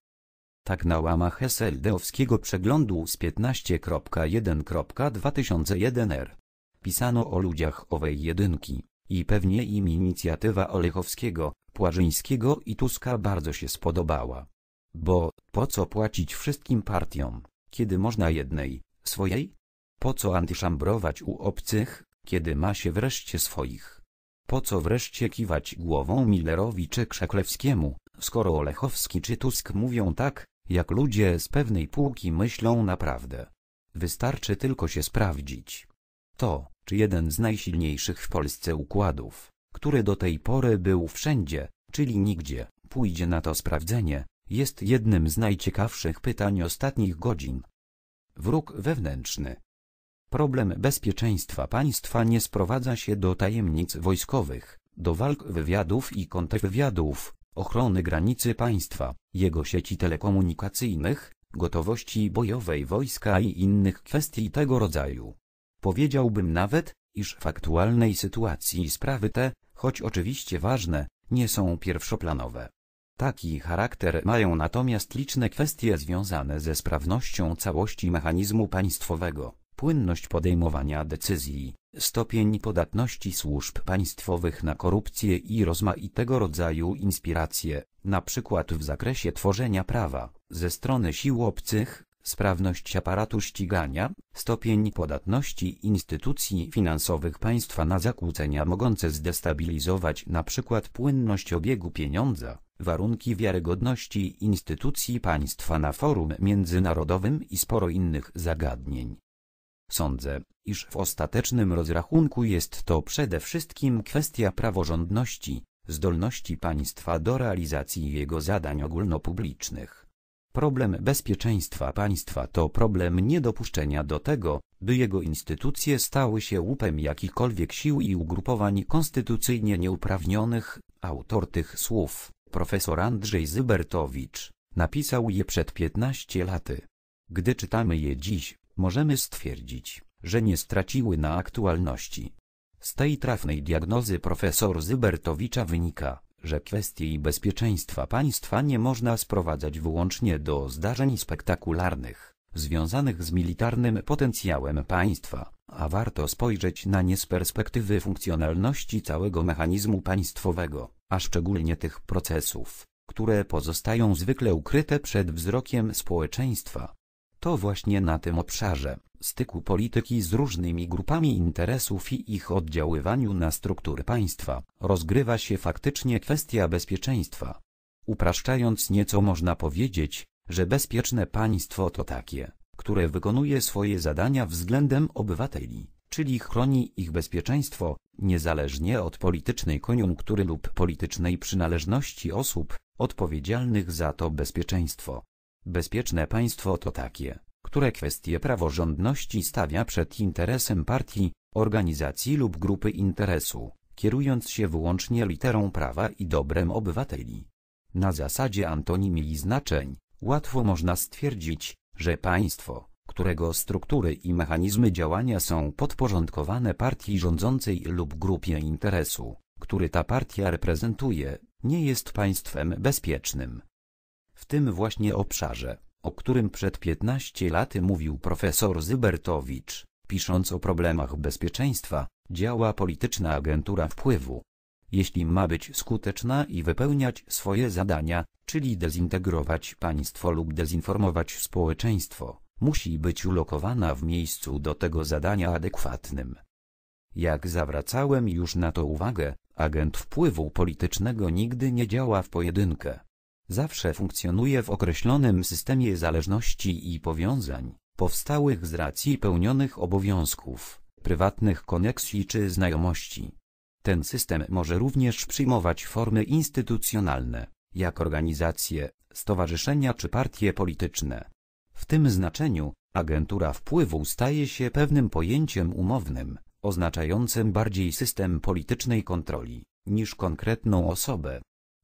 Tak na łamach SLD-owskiego przeglądu z 15.1.2001 r. Pisano o ludziach owej jedynki. I pewnie im inicjatywa Olechowskiego, Płażyńskiego i Tuska bardzo się spodobała. Bo, po co płacić wszystkim partiom, kiedy można jednej, swojej? Po co antyszambrować u obcych, kiedy ma się wreszcie swoich? Po co wreszcie kiwać głową Millerowi czy Krzeklewskiemu, skoro Olechowski czy Tusk mówią tak, jak ludzie z pewnej półki myślą naprawdę? Wystarczy tylko się sprawdzić. To, czy jeden z najsilniejszych w Polsce układów, który do tej pory był wszędzie, czyli nigdzie, pójdzie na to sprawdzenie, jest jednym z najciekawszych pytań ostatnich godzin. Wróg wewnętrzny. Problem bezpieczeństwa państwa nie sprowadza się do tajemnic wojskowych, do walk wywiadów i kontrwywiadów, ochrony granicy państwa, jego sieci telekomunikacyjnych, gotowości bojowej wojska i innych kwestii tego rodzaju. Powiedziałbym nawet, iż w aktualnej sytuacji sprawy te, choć oczywiście ważne, nie są pierwszoplanowe. Taki charakter mają natomiast liczne kwestie związane ze sprawnością całości mechanizmu państwowego, płynność podejmowania decyzji, stopień podatności służb państwowych na korupcję i rozmaitego rodzaju inspiracje, na przykład w zakresie tworzenia prawa, ze strony sił obcych, sprawność aparatu ścigania, stopień podatności instytucji finansowych państwa na zakłócenia mogące zdestabilizować np. płynność obiegu pieniądza, warunki wiarygodności instytucji państwa na forum międzynarodowym i sporo innych zagadnień. Sądzę, iż w ostatecznym rozrachunku jest to przede wszystkim kwestia praworządności, zdolności państwa do realizacji jego zadań ogólnopublicznych. Problem bezpieczeństwa państwa to problem niedopuszczenia do tego, by jego instytucje stały się łupem jakichkolwiek sił i ugrupowań konstytucyjnie nieuprawnionych. Autor tych słów, profesor Andrzej Zybertowicz, napisał je przed 15 laty. Gdy czytamy je dziś, możemy stwierdzić, że nie straciły na aktualności. Z tej trafnej diagnozy profesor Zybertowicza wynika, że kwestii bezpieczeństwa państwa nie można sprowadzać wyłącznie do zdarzeń spektakularnych, związanych z militarnym potencjałem państwa, a warto spojrzeć na nie z perspektywy funkcjonalności całego mechanizmu państwowego, a szczególnie tych procesów, które pozostają zwykle ukryte przed wzrokiem społeczeństwa to właśnie na tym obszarze, styku polityki z różnymi grupami interesów i ich oddziaływaniu na struktury państwa, rozgrywa się faktycznie kwestia bezpieczeństwa. Upraszczając nieco można powiedzieć, że bezpieczne państwo to takie, które wykonuje swoje zadania względem obywateli, czyli chroni ich bezpieczeństwo, niezależnie od politycznej koniunktury lub politycznej przynależności osób odpowiedzialnych za to bezpieczeństwo. Bezpieczne państwo to takie, które kwestie praworządności stawia przed interesem partii, organizacji lub grupy interesu, kierując się wyłącznie literą prawa i dobrem obywateli. Na zasadzie antonimii i znaczeń, łatwo można stwierdzić, że państwo, którego struktury i mechanizmy działania są podporządkowane partii rządzącej lub grupie interesu, który ta partia reprezentuje, nie jest państwem bezpiecznym w tym właśnie obszarze, o którym przed 15 laty mówił profesor Zybertowicz, pisząc o problemach bezpieczeństwa, działa polityczna agentura wpływu. Jeśli ma być skuteczna i wypełniać swoje zadania, czyli dezintegrować państwo lub dezinformować społeczeństwo, musi być ulokowana w miejscu do tego zadania adekwatnym. Jak zawracałem już na to uwagę, agent wpływu politycznego nigdy nie działa w pojedynkę zawsze funkcjonuje w określonym systemie zależności i powiązań, powstałych z racji pełnionych obowiązków, prywatnych koneksji czy znajomości. Ten system może również przyjmować formy instytucjonalne, jak organizacje, stowarzyszenia czy partie polityczne. W tym znaczeniu, agentura wpływu staje się pewnym pojęciem umownym, oznaczającym bardziej system politycznej kontroli, niż konkretną osobę.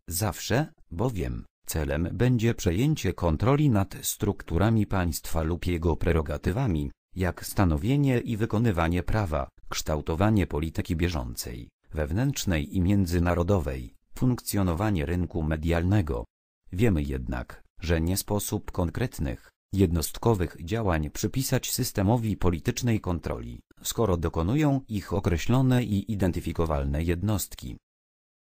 Zawsze, bowiem, Celem będzie przejęcie kontroli nad strukturami państwa lub jego prerogatywami, jak stanowienie i wykonywanie prawa, kształtowanie polityki bieżącej, wewnętrznej i międzynarodowej, funkcjonowanie rynku medialnego. Wiemy jednak, że nie sposób konkretnych, jednostkowych działań przypisać systemowi politycznej kontroli, skoro dokonują ich określone i identyfikowalne jednostki.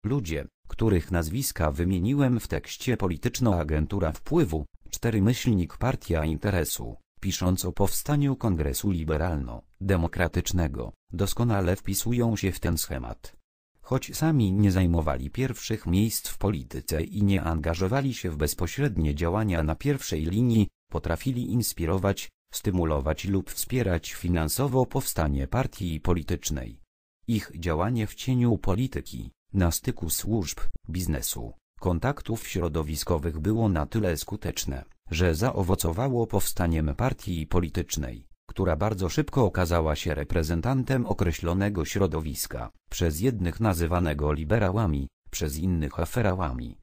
Ludzie, których nazwiska wymieniłem w tekście Polityczna Agentura Wpływu, 4 myślnik Partia Interesu, pisząc o powstaniu Kongresu Liberalno-Demokratycznego, doskonale wpisują się w ten schemat. Choć sami nie zajmowali pierwszych miejsc w polityce i nie angażowali się w bezpośrednie działania na pierwszej linii, potrafili inspirować, stymulować lub wspierać finansowo powstanie partii politycznej. Ich działanie w cieniu polityki na styku służb, biznesu, kontaktów środowiskowych było na tyle skuteczne, że zaowocowało powstaniem partii politycznej, która bardzo szybko okazała się reprezentantem określonego środowiska, przez jednych nazywanego liberałami, przez innych aferałami.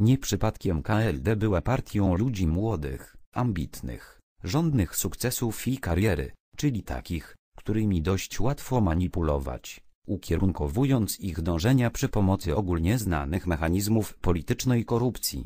Nie przypadkiem KLD była partią ludzi młodych, ambitnych, żądnych sukcesów i kariery, czyli takich, którymi dość łatwo manipulować ukierunkowując ich dążenia przy pomocy ogólnie znanych mechanizmów politycznej korupcji.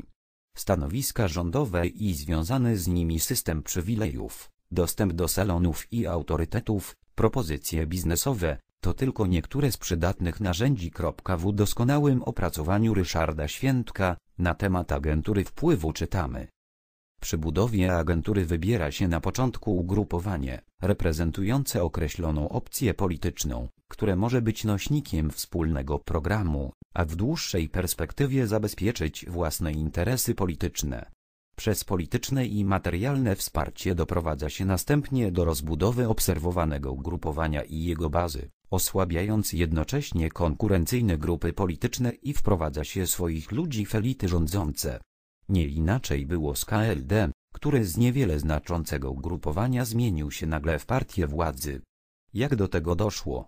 Stanowiska rządowe i związany z nimi system przywilejów, dostęp do salonów i autorytetów, propozycje biznesowe, to tylko niektóre z przydatnych narzędzi. W doskonałym opracowaniu Ryszarda Świętka na temat agentury wpływu czytamy, przy budowie agentury wybiera się na początku ugrupowanie, reprezentujące określoną opcję polityczną, które może być nośnikiem wspólnego programu, a w dłuższej perspektywie zabezpieczyć własne interesy polityczne. Przez polityczne i materialne wsparcie doprowadza się następnie do rozbudowy obserwowanego ugrupowania i jego bazy, osłabiając jednocześnie konkurencyjne grupy polityczne i wprowadza się swoich ludzi w elity rządzące. Nie inaczej było z KLD, który z niewiele znaczącego ugrupowania zmienił się nagle w partię władzy. Jak do tego doszło?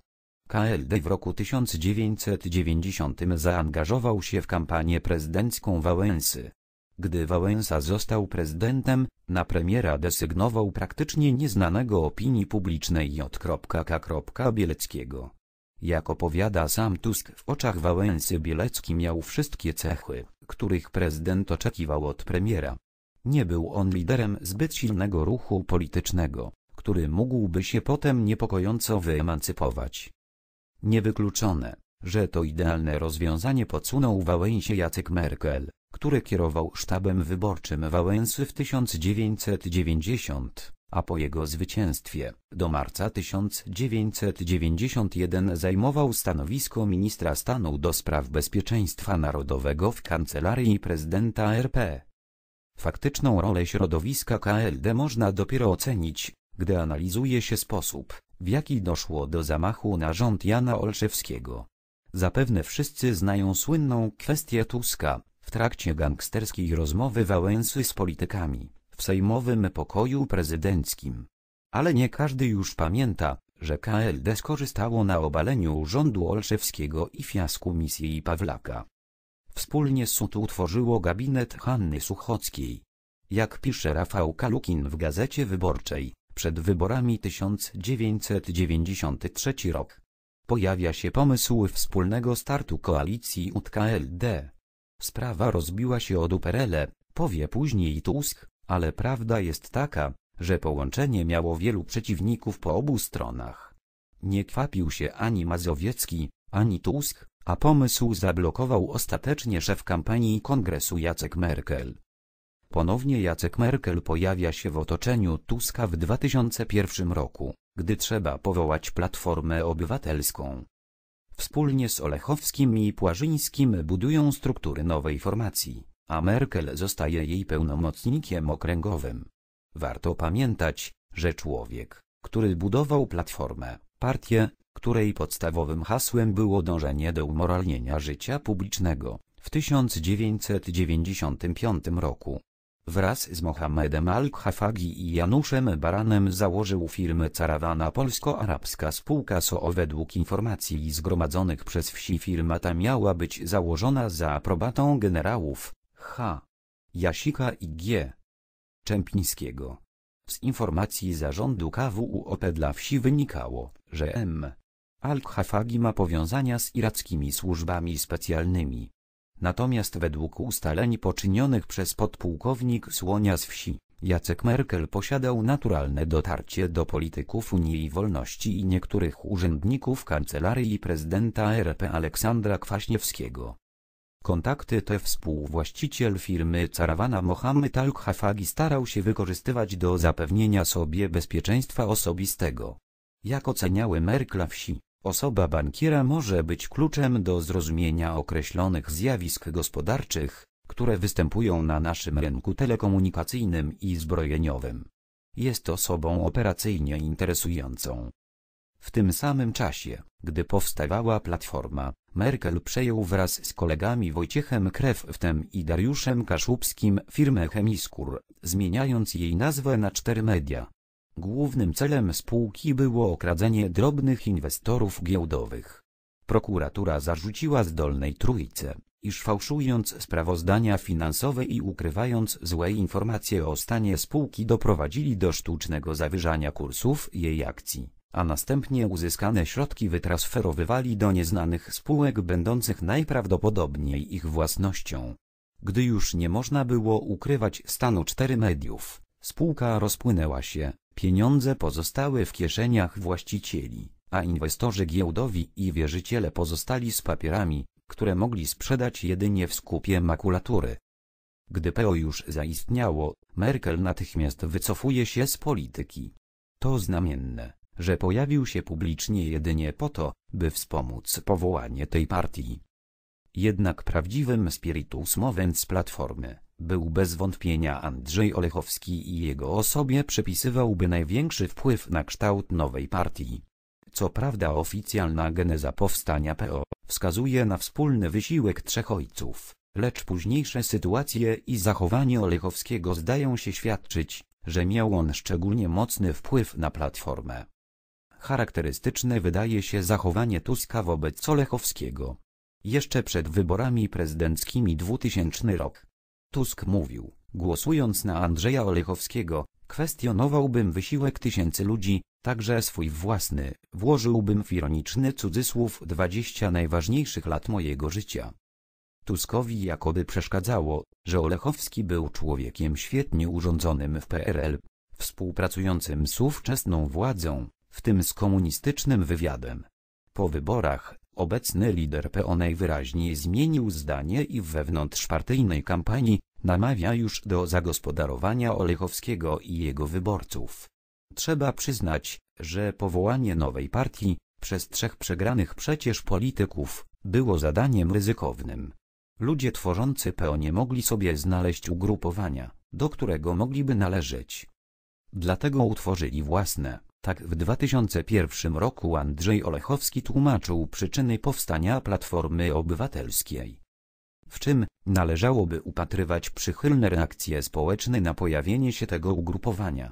KLD w roku 1990 zaangażował się w kampanię prezydencką Wałęsy. Gdy Wałęsa został prezydentem, na premiera desygnował praktycznie nieznanego opinii publicznej J.K. Bieleckiego. Jak opowiada sam Tusk w oczach Wałęsy Bielecki miał wszystkie cechy, których prezydent oczekiwał od premiera. Nie był on liderem zbyt silnego ruchu politycznego, który mógłby się potem niepokojąco wyemancypować. Niewykluczone, że to idealne rozwiązanie podsunął Wałęsie Jacek Merkel, który kierował sztabem wyborczym Wałęsy w 1990 a po jego zwycięstwie do marca 1991 zajmował stanowisko ministra stanu do spraw bezpieczeństwa narodowego w kancelarii prezydenta RP. Faktyczną rolę środowiska KLD można dopiero ocenić, gdy analizuje się sposób, w jaki doszło do zamachu na rząd Jana Olszewskiego. Zapewne wszyscy znają słynną kwestię Tuska, w trakcie gangsterskiej rozmowy Wałęsy z politykami, w sejmowym pokoju prezydenckim. Ale nie każdy już pamięta, że KLD skorzystało na obaleniu rządu Olszewskiego i fiasku misji Pawlaka. Wspólnie SUT utworzyło gabinet Hanny Suchockiej. Jak pisze Rafał Kalukin w Gazecie Wyborczej, przed wyborami 1993 rok pojawia się pomysł wspólnego startu koalicji UTKLD. Sprawa rozbiła się o duperele, powie później Tusk, ale prawda jest taka, że połączenie miało wielu przeciwników po obu stronach. Nie kwapił się ani Mazowiecki, ani Tusk, a pomysł zablokował ostatecznie szef kampanii kongresu Jacek Merkel. Ponownie Jacek Merkel pojawia się w otoczeniu Tuska w 2001 roku, gdy trzeba powołać Platformę Obywatelską. Wspólnie z Olechowskim i Płażyńskim budują struktury nowej formacji a Merkel zostaje jej pełnomocnikiem okręgowym. Warto pamiętać, że człowiek, który budował Platformę, partię, której podstawowym hasłem było dążenie do umoralnienia życia publicznego, w 1995 roku wraz z Mohamedem Al-Khafagi i Januszem Baranem założył firmę Carawana Polsko-Arabska Spółka SOO. Według informacji zgromadzonych przez wsi firma ta miała być założona za aprobatą generałów, H. Jasika i G. Czempińskiego. Z informacji zarządu KWUOP dla wsi wynikało, że M. Al-Khafagi ma powiązania z irackimi służbami specjalnymi. Natomiast według ustaleń poczynionych przez podpułkownik Słonia z wsi, Jacek Merkel posiadał naturalne dotarcie do polityków Unii Wolności i niektórych urzędników kancelarii prezydenta RP Aleksandra Kwaśniewskiego. Kontakty te współwłaściciel firmy Carawana Mohamed Al-Khafagi starał się wykorzystywać do zapewnienia sobie bezpieczeństwa osobistego. Jak oceniały Merkla wsi, osoba bankiera może być kluczem do zrozumienia określonych zjawisk gospodarczych, które występują na naszym rynku telekomunikacyjnym i zbrojeniowym. Jest osobą operacyjnie interesującą. W tym samym czasie, gdy powstawała platforma, Merkel przejął wraz z kolegami Wojciechem Krewtem i Dariuszem Kaszubskim firmę Chemiskur, zmieniając jej nazwę na cztery media. Głównym celem spółki było okradzenie drobnych inwestorów giełdowych. Prokuratura zarzuciła zdolnej trójce, iż fałszując sprawozdania finansowe i ukrywając złe informacje o stanie spółki doprowadzili do sztucznego zawyżania kursów jej akcji a następnie uzyskane środki wytransferowywali do nieznanych spółek będących najprawdopodobniej ich własnością. Gdy już nie można było ukrywać stanu cztery mediów, spółka rozpłynęła się, pieniądze pozostały w kieszeniach właścicieli, a inwestorzy giełdowi i wierzyciele pozostali z papierami, które mogli sprzedać jedynie w skupie makulatury. Gdy PO już zaistniało, Merkel natychmiast wycofuje się z polityki. To znamienne, że pojawił się publicznie jedynie po to, by wspomóc powołanie tej partii. Jednak prawdziwym spiritus z Platformy był bez wątpienia Andrzej Olechowski i jego osobie przypisywałby największy wpływ na kształt nowej partii. Co prawda oficjalna geneza powstania PO wskazuje na wspólny wysiłek trzech ojców, lecz późniejsze sytuacje i zachowanie Olechowskiego zdają się świadczyć, że miał on szczególnie mocny wpływ na Platformę. Charakterystyczne wydaje się zachowanie Tuska wobec Olechowskiego. Jeszcze przed wyborami prezydenckimi 2000 rok. Tusk mówił, głosując na Andrzeja Olechowskiego, kwestionowałbym wysiłek tysięcy ludzi, także swój własny, włożyłbym w ironiczny cudzysłów 20 najważniejszych lat mojego życia. Tuskowi jakoby przeszkadzało, że Olechowski był człowiekiem świetnie urządzonym w PRL, współpracującym z ówczesną władzą, w tym z komunistycznym wywiadem. Po wyborach obecny lider PO najwyraźniej zmienił zdanie i w wewnątrzpartyjnej kampanii namawia już do zagospodarowania Olechowskiego i jego wyborców. Trzeba przyznać, że powołanie nowej partii, przez trzech przegranych przecież polityków, było zadaniem ryzykownym. Ludzie tworzący PO nie mogli sobie znaleźć ugrupowania, do którego mogliby należeć. Dlatego utworzyli własne. Tak w 2001 roku Andrzej Olechowski tłumaczył przyczyny powstania Platformy Obywatelskiej. W czym należałoby upatrywać przychylne reakcje społeczne na pojawienie się tego ugrupowania.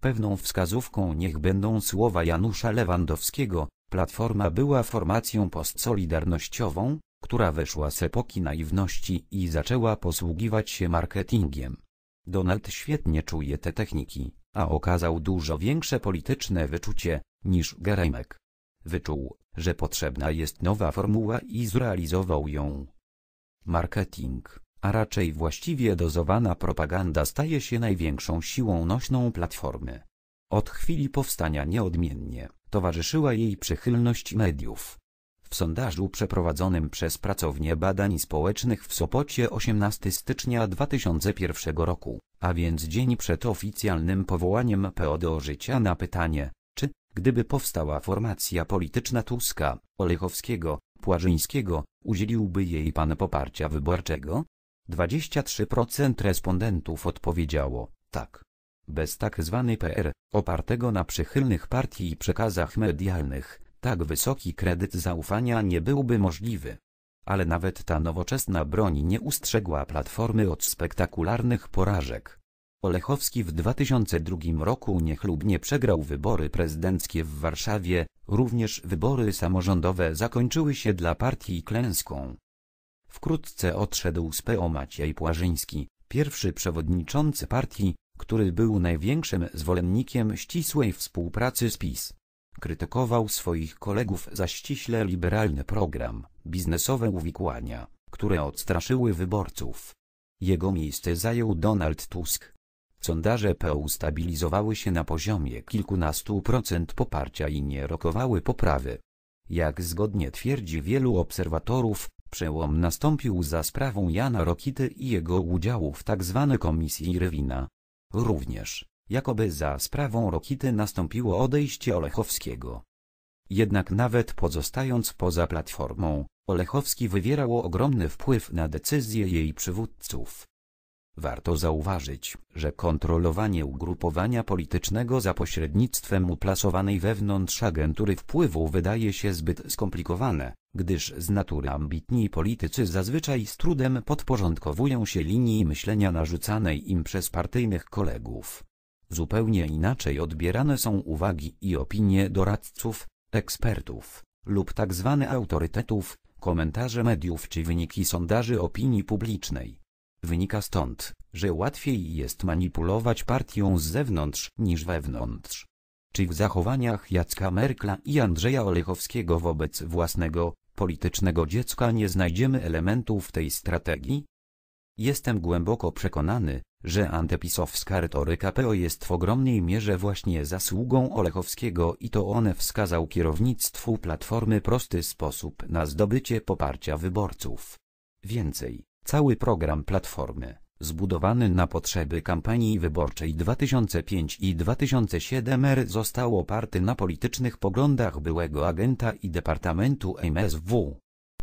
Pewną wskazówką niech będą słowa Janusza Lewandowskiego, Platforma była formacją postsolidarnościową, która weszła z epoki naiwności i zaczęła posługiwać się marketingiem. Donald świetnie czuje te techniki a okazał dużo większe polityczne wyczucie, niż Geremek. Wyczuł, że potrzebna jest nowa formuła i zrealizował ją. Marketing, a raczej właściwie dozowana propaganda staje się największą siłą nośną platformy. Od chwili powstania nieodmiennie towarzyszyła jej przychylność mediów. W sondażu przeprowadzonym przez Pracownię Badań Społecznych w Sopocie 18 stycznia 2001 roku a więc dzień przed oficjalnym powołaniem PO do życia na pytanie, czy, gdyby powstała formacja polityczna Tuska, Olechowskiego, Płażyńskiego, udzieliłby jej pan poparcia wyborczego? 23% respondentów odpowiedziało, tak. Bez tak zwanej PR, opartego na przychylnych partii i przekazach medialnych, tak wysoki kredyt zaufania nie byłby możliwy ale nawet ta nowoczesna broń nie ustrzegła Platformy od spektakularnych porażek. Olechowski w 2002 roku niechlubnie przegrał wybory prezydenckie w Warszawie, również wybory samorządowe zakończyły się dla partii klęską. Wkrótce odszedł z PO Maciej Płażyński, pierwszy przewodniczący partii, który był największym zwolennikiem ścisłej współpracy z PiS. Krytykował swoich kolegów za ściśle liberalny program biznesowe uwikłania, które odstraszyły wyborców. Jego miejsce zajął Donald Tusk. Sondaże PO ustabilizowały się na poziomie kilkunastu procent poparcia i nie rokowały poprawy. Jak zgodnie twierdzi wielu obserwatorów, przełom nastąpił za sprawą Jana Rokity i jego udziału w tzw. Tak komisji Rewina. Również, jakoby za sprawą Rokity nastąpiło odejście Olechowskiego. Jednak nawet pozostając poza platformą, Olechowski wywierało ogromny wpływ na decyzje jej przywódców. Warto zauważyć, że kontrolowanie ugrupowania politycznego za pośrednictwem uplasowanej wewnątrz agentury wpływu wydaje się zbyt skomplikowane, gdyż z natury ambitni politycy zazwyczaj z trudem podporządkowują się linii myślenia narzucanej im przez partyjnych kolegów. Zupełnie inaczej odbierane są uwagi i opinie doradców, ekspertów lub tzw. Tak autorytetów, komentarze mediów czy wyniki sondaży opinii publicznej. Wynika stąd, że łatwiej jest manipulować partią z zewnątrz niż wewnątrz. Czy w zachowaniach Jacka Merkla i Andrzeja Olechowskiego wobec własnego, politycznego dziecka nie znajdziemy elementów tej strategii? Jestem głęboko przekonany, że antepisowska retoryka PO jest w ogromnej mierze właśnie zasługą Olechowskiego i to one wskazał kierownictwu Platformy prosty sposób na zdobycie poparcia wyborców. Więcej, cały program Platformy, zbudowany na potrzeby kampanii wyborczej 2005 i 2007 r został oparty na politycznych poglądach byłego agenta i Departamentu MSW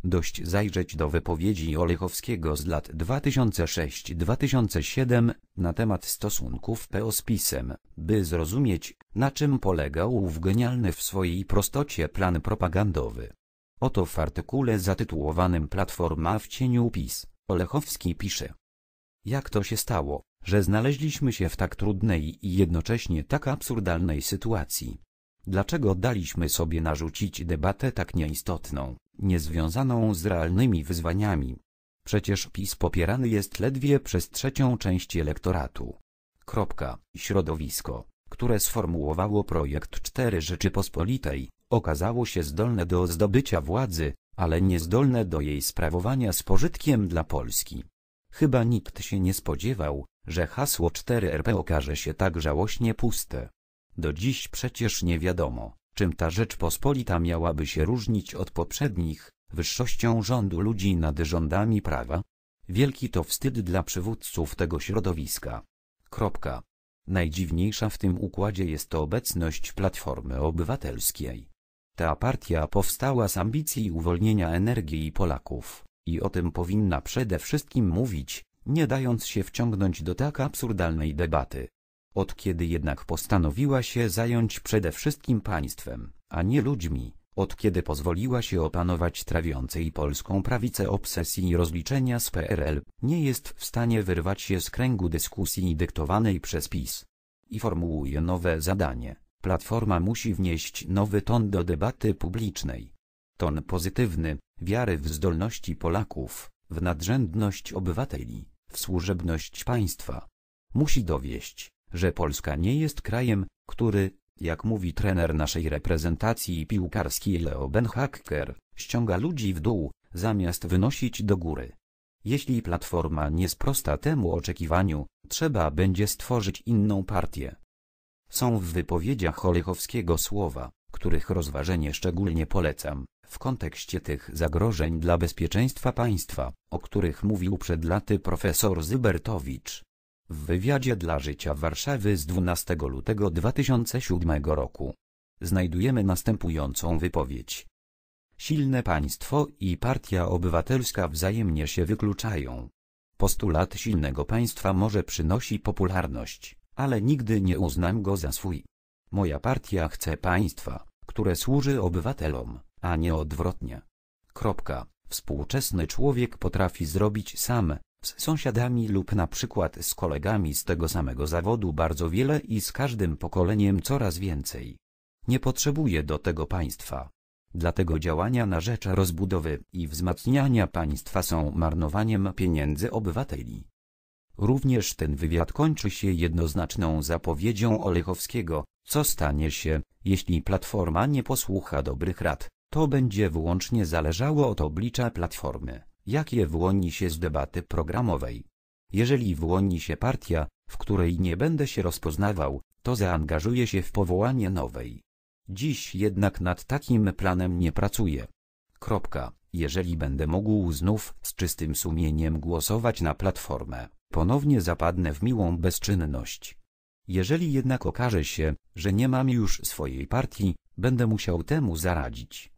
Dość zajrzeć do wypowiedzi Olechowskiego z lat 2006-2007 na temat stosunków PO z PiSem, by zrozumieć, na czym polegał ów genialny w swojej prostocie plan propagandowy. Oto w artykule zatytułowanym Platforma w cieniu PiS, Olechowski pisze. Jak to się stało, że znaleźliśmy się w tak trudnej i jednocześnie tak absurdalnej sytuacji? Dlaczego daliśmy sobie narzucić debatę tak nieistotną, niezwiązaną z realnymi wyzwaniami. Przecież PiS popierany jest ledwie przez trzecią część elektoratu. Kropka. Środowisko, które sformułowało projekt Cztery Rzeczypospolitej, okazało się zdolne do zdobycia władzy, ale niezdolne do jej sprawowania z pożytkiem dla Polski. Chyba nikt się nie spodziewał, że hasło 4RP okaże się tak żałośnie puste. Do dziś przecież nie wiadomo, Czym ta Rzeczpospolita miałaby się różnić od poprzednich, wyższością rządu ludzi nad rządami prawa? Wielki to wstyd dla przywódców tego środowiska. Kropka. Najdziwniejsza w tym układzie jest to obecność Platformy Obywatelskiej. Ta partia powstała z ambicji uwolnienia energii Polaków, i o tym powinna przede wszystkim mówić, nie dając się wciągnąć do tak absurdalnej debaty. Od kiedy jednak postanowiła się zająć przede wszystkim państwem, a nie ludźmi, od kiedy pozwoliła się opanować trawiącej polską prawicę obsesji rozliczenia z PRL, nie jest w stanie wyrwać się z kręgu dyskusji dyktowanej przez PiS. I formułuje nowe zadanie. Platforma musi wnieść nowy ton do debaty publicznej. Ton pozytywny, wiary w zdolności Polaków, w nadrzędność obywateli, w służebność państwa. Musi dowieść, że Polska nie jest krajem, który, jak mówi trener naszej reprezentacji piłkarskiej Leo Benhacker, ściąga ludzi w dół, zamiast wynosić do góry. Jeśli Platforma nie sprosta temu oczekiwaniu, trzeba będzie stworzyć inną partię. Są w wypowiedziach Olechowskiego słowa, których rozważenie szczególnie polecam, w kontekście tych zagrożeń dla bezpieczeństwa państwa, o których mówił przed laty profesor Zybertowicz w wywiadzie dla Życia Warszawy z 12 lutego 2007 roku. Znajdujemy następującą wypowiedź. Silne państwo i partia obywatelska wzajemnie się wykluczają. Postulat silnego państwa może przynosi popularność, ale nigdy nie uznam go za swój. Moja partia chce państwa, które służy obywatelom, a nie odwrotnie. Kropka. Współczesny człowiek potrafi zrobić sam, z sąsiadami lub na przykład z kolegami z tego samego zawodu bardzo wiele i z każdym pokoleniem coraz więcej. Nie potrzebuje do tego państwa. Dlatego działania na rzecz rozbudowy i wzmacniania państwa są marnowaniem pieniędzy obywateli. Również ten wywiad kończy się jednoznaczną zapowiedzią Olechowskiego, co stanie się, jeśli Platforma nie posłucha dobrych rad, to będzie wyłącznie zależało od oblicza Platformy jakie włoni się z debaty programowej. Jeżeli włoni się partia, w której nie będę się rozpoznawał, to zaangażuję się w powołanie nowej. Dziś jednak nad takim planem nie pracuję. Kropka. Jeżeli będę mógł znów z czystym sumieniem głosować na platformę, ponownie zapadnę w miłą bezczynność. Jeżeli jednak okaże się, że nie mam już swojej partii, będę musiał temu zaradzić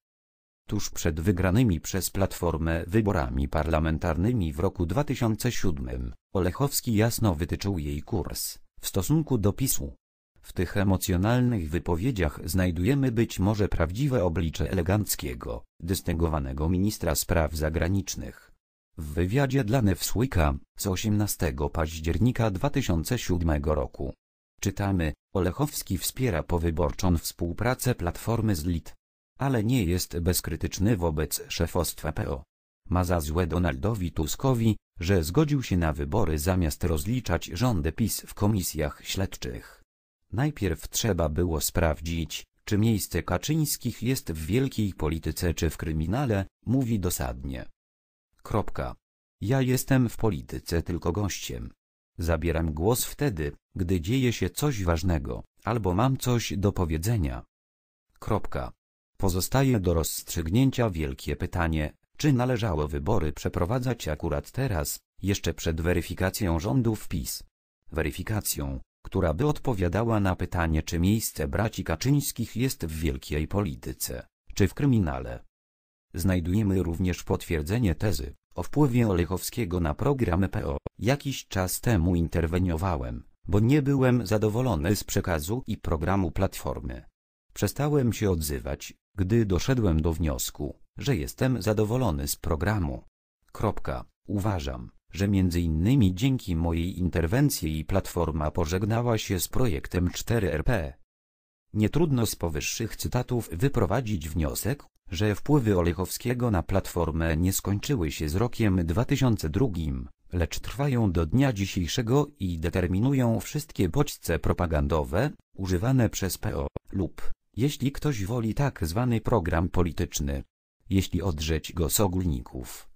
tuż przed wygranymi przez Platformę wyborami parlamentarnymi w roku 2007, Olechowski jasno wytyczył jej kurs, w stosunku do PiSu. W tych emocjonalnych wypowiedziach znajdujemy być może prawdziwe oblicze eleganckiego, dystyngowanego ministra spraw zagranicznych. W wywiadzie dla Newsweeka z 18 października 2007 roku czytamy, Olechowski wspiera powyborczą współpracę Platformy z LIT ale nie jest bezkrytyczny wobec szefostwa PO. Ma za złe Donaldowi Tuskowi, że zgodził się na wybory zamiast rozliczać rządy PiS w komisjach śledczych. Najpierw trzeba było sprawdzić, czy miejsce Kaczyńskich jest w wielkiej polityce czy w kryminale, mówi dosadnie. Kropka. Ja jestem w polityce tylko gościem. Zabieram głos wtedy, gdy dzieje się coś ważnego, albo mam coś do powiedzenia. Kropka. Pozostaje do rozstrzygnięcia wielkie pytanie, czy należało wybory przeprowadzać akurat teraz, jeszcze przed weryfikacją rządów PiS. Weryfikacją, która by odpowiadała na pytanie czy miejsce braci Kaczyńskich jest w wielkiej polityce, czy w kryminale. Znajdujemy również potwierdzenie tezy o wpływie Olechowskiego na program PO. Jakiś czas temu interweniowałem, bo nie byłem zadowolony z przekazu i programu Platformy. Przestałem się odzywać, gdy doszedłem do wniosku, że jestem zadowolony z programu. Kropka. Uważam, że między innymi dzięki mojej interwencji i Platforma pożegnała się z projektem 4RP. Er nie trudno z powyższych cytatów wyprowadzić wniosek, że wpływy Olechowskiego na Platformę nie skończyły się z rokiem 2002, lecz trwają do dnia dzisiejszego i determinują wszystkie bodźce propagandowe, używane przez PO lub jeśli ktoś woli tak zwany program polityczny, jeśli odrzeć go z ogólników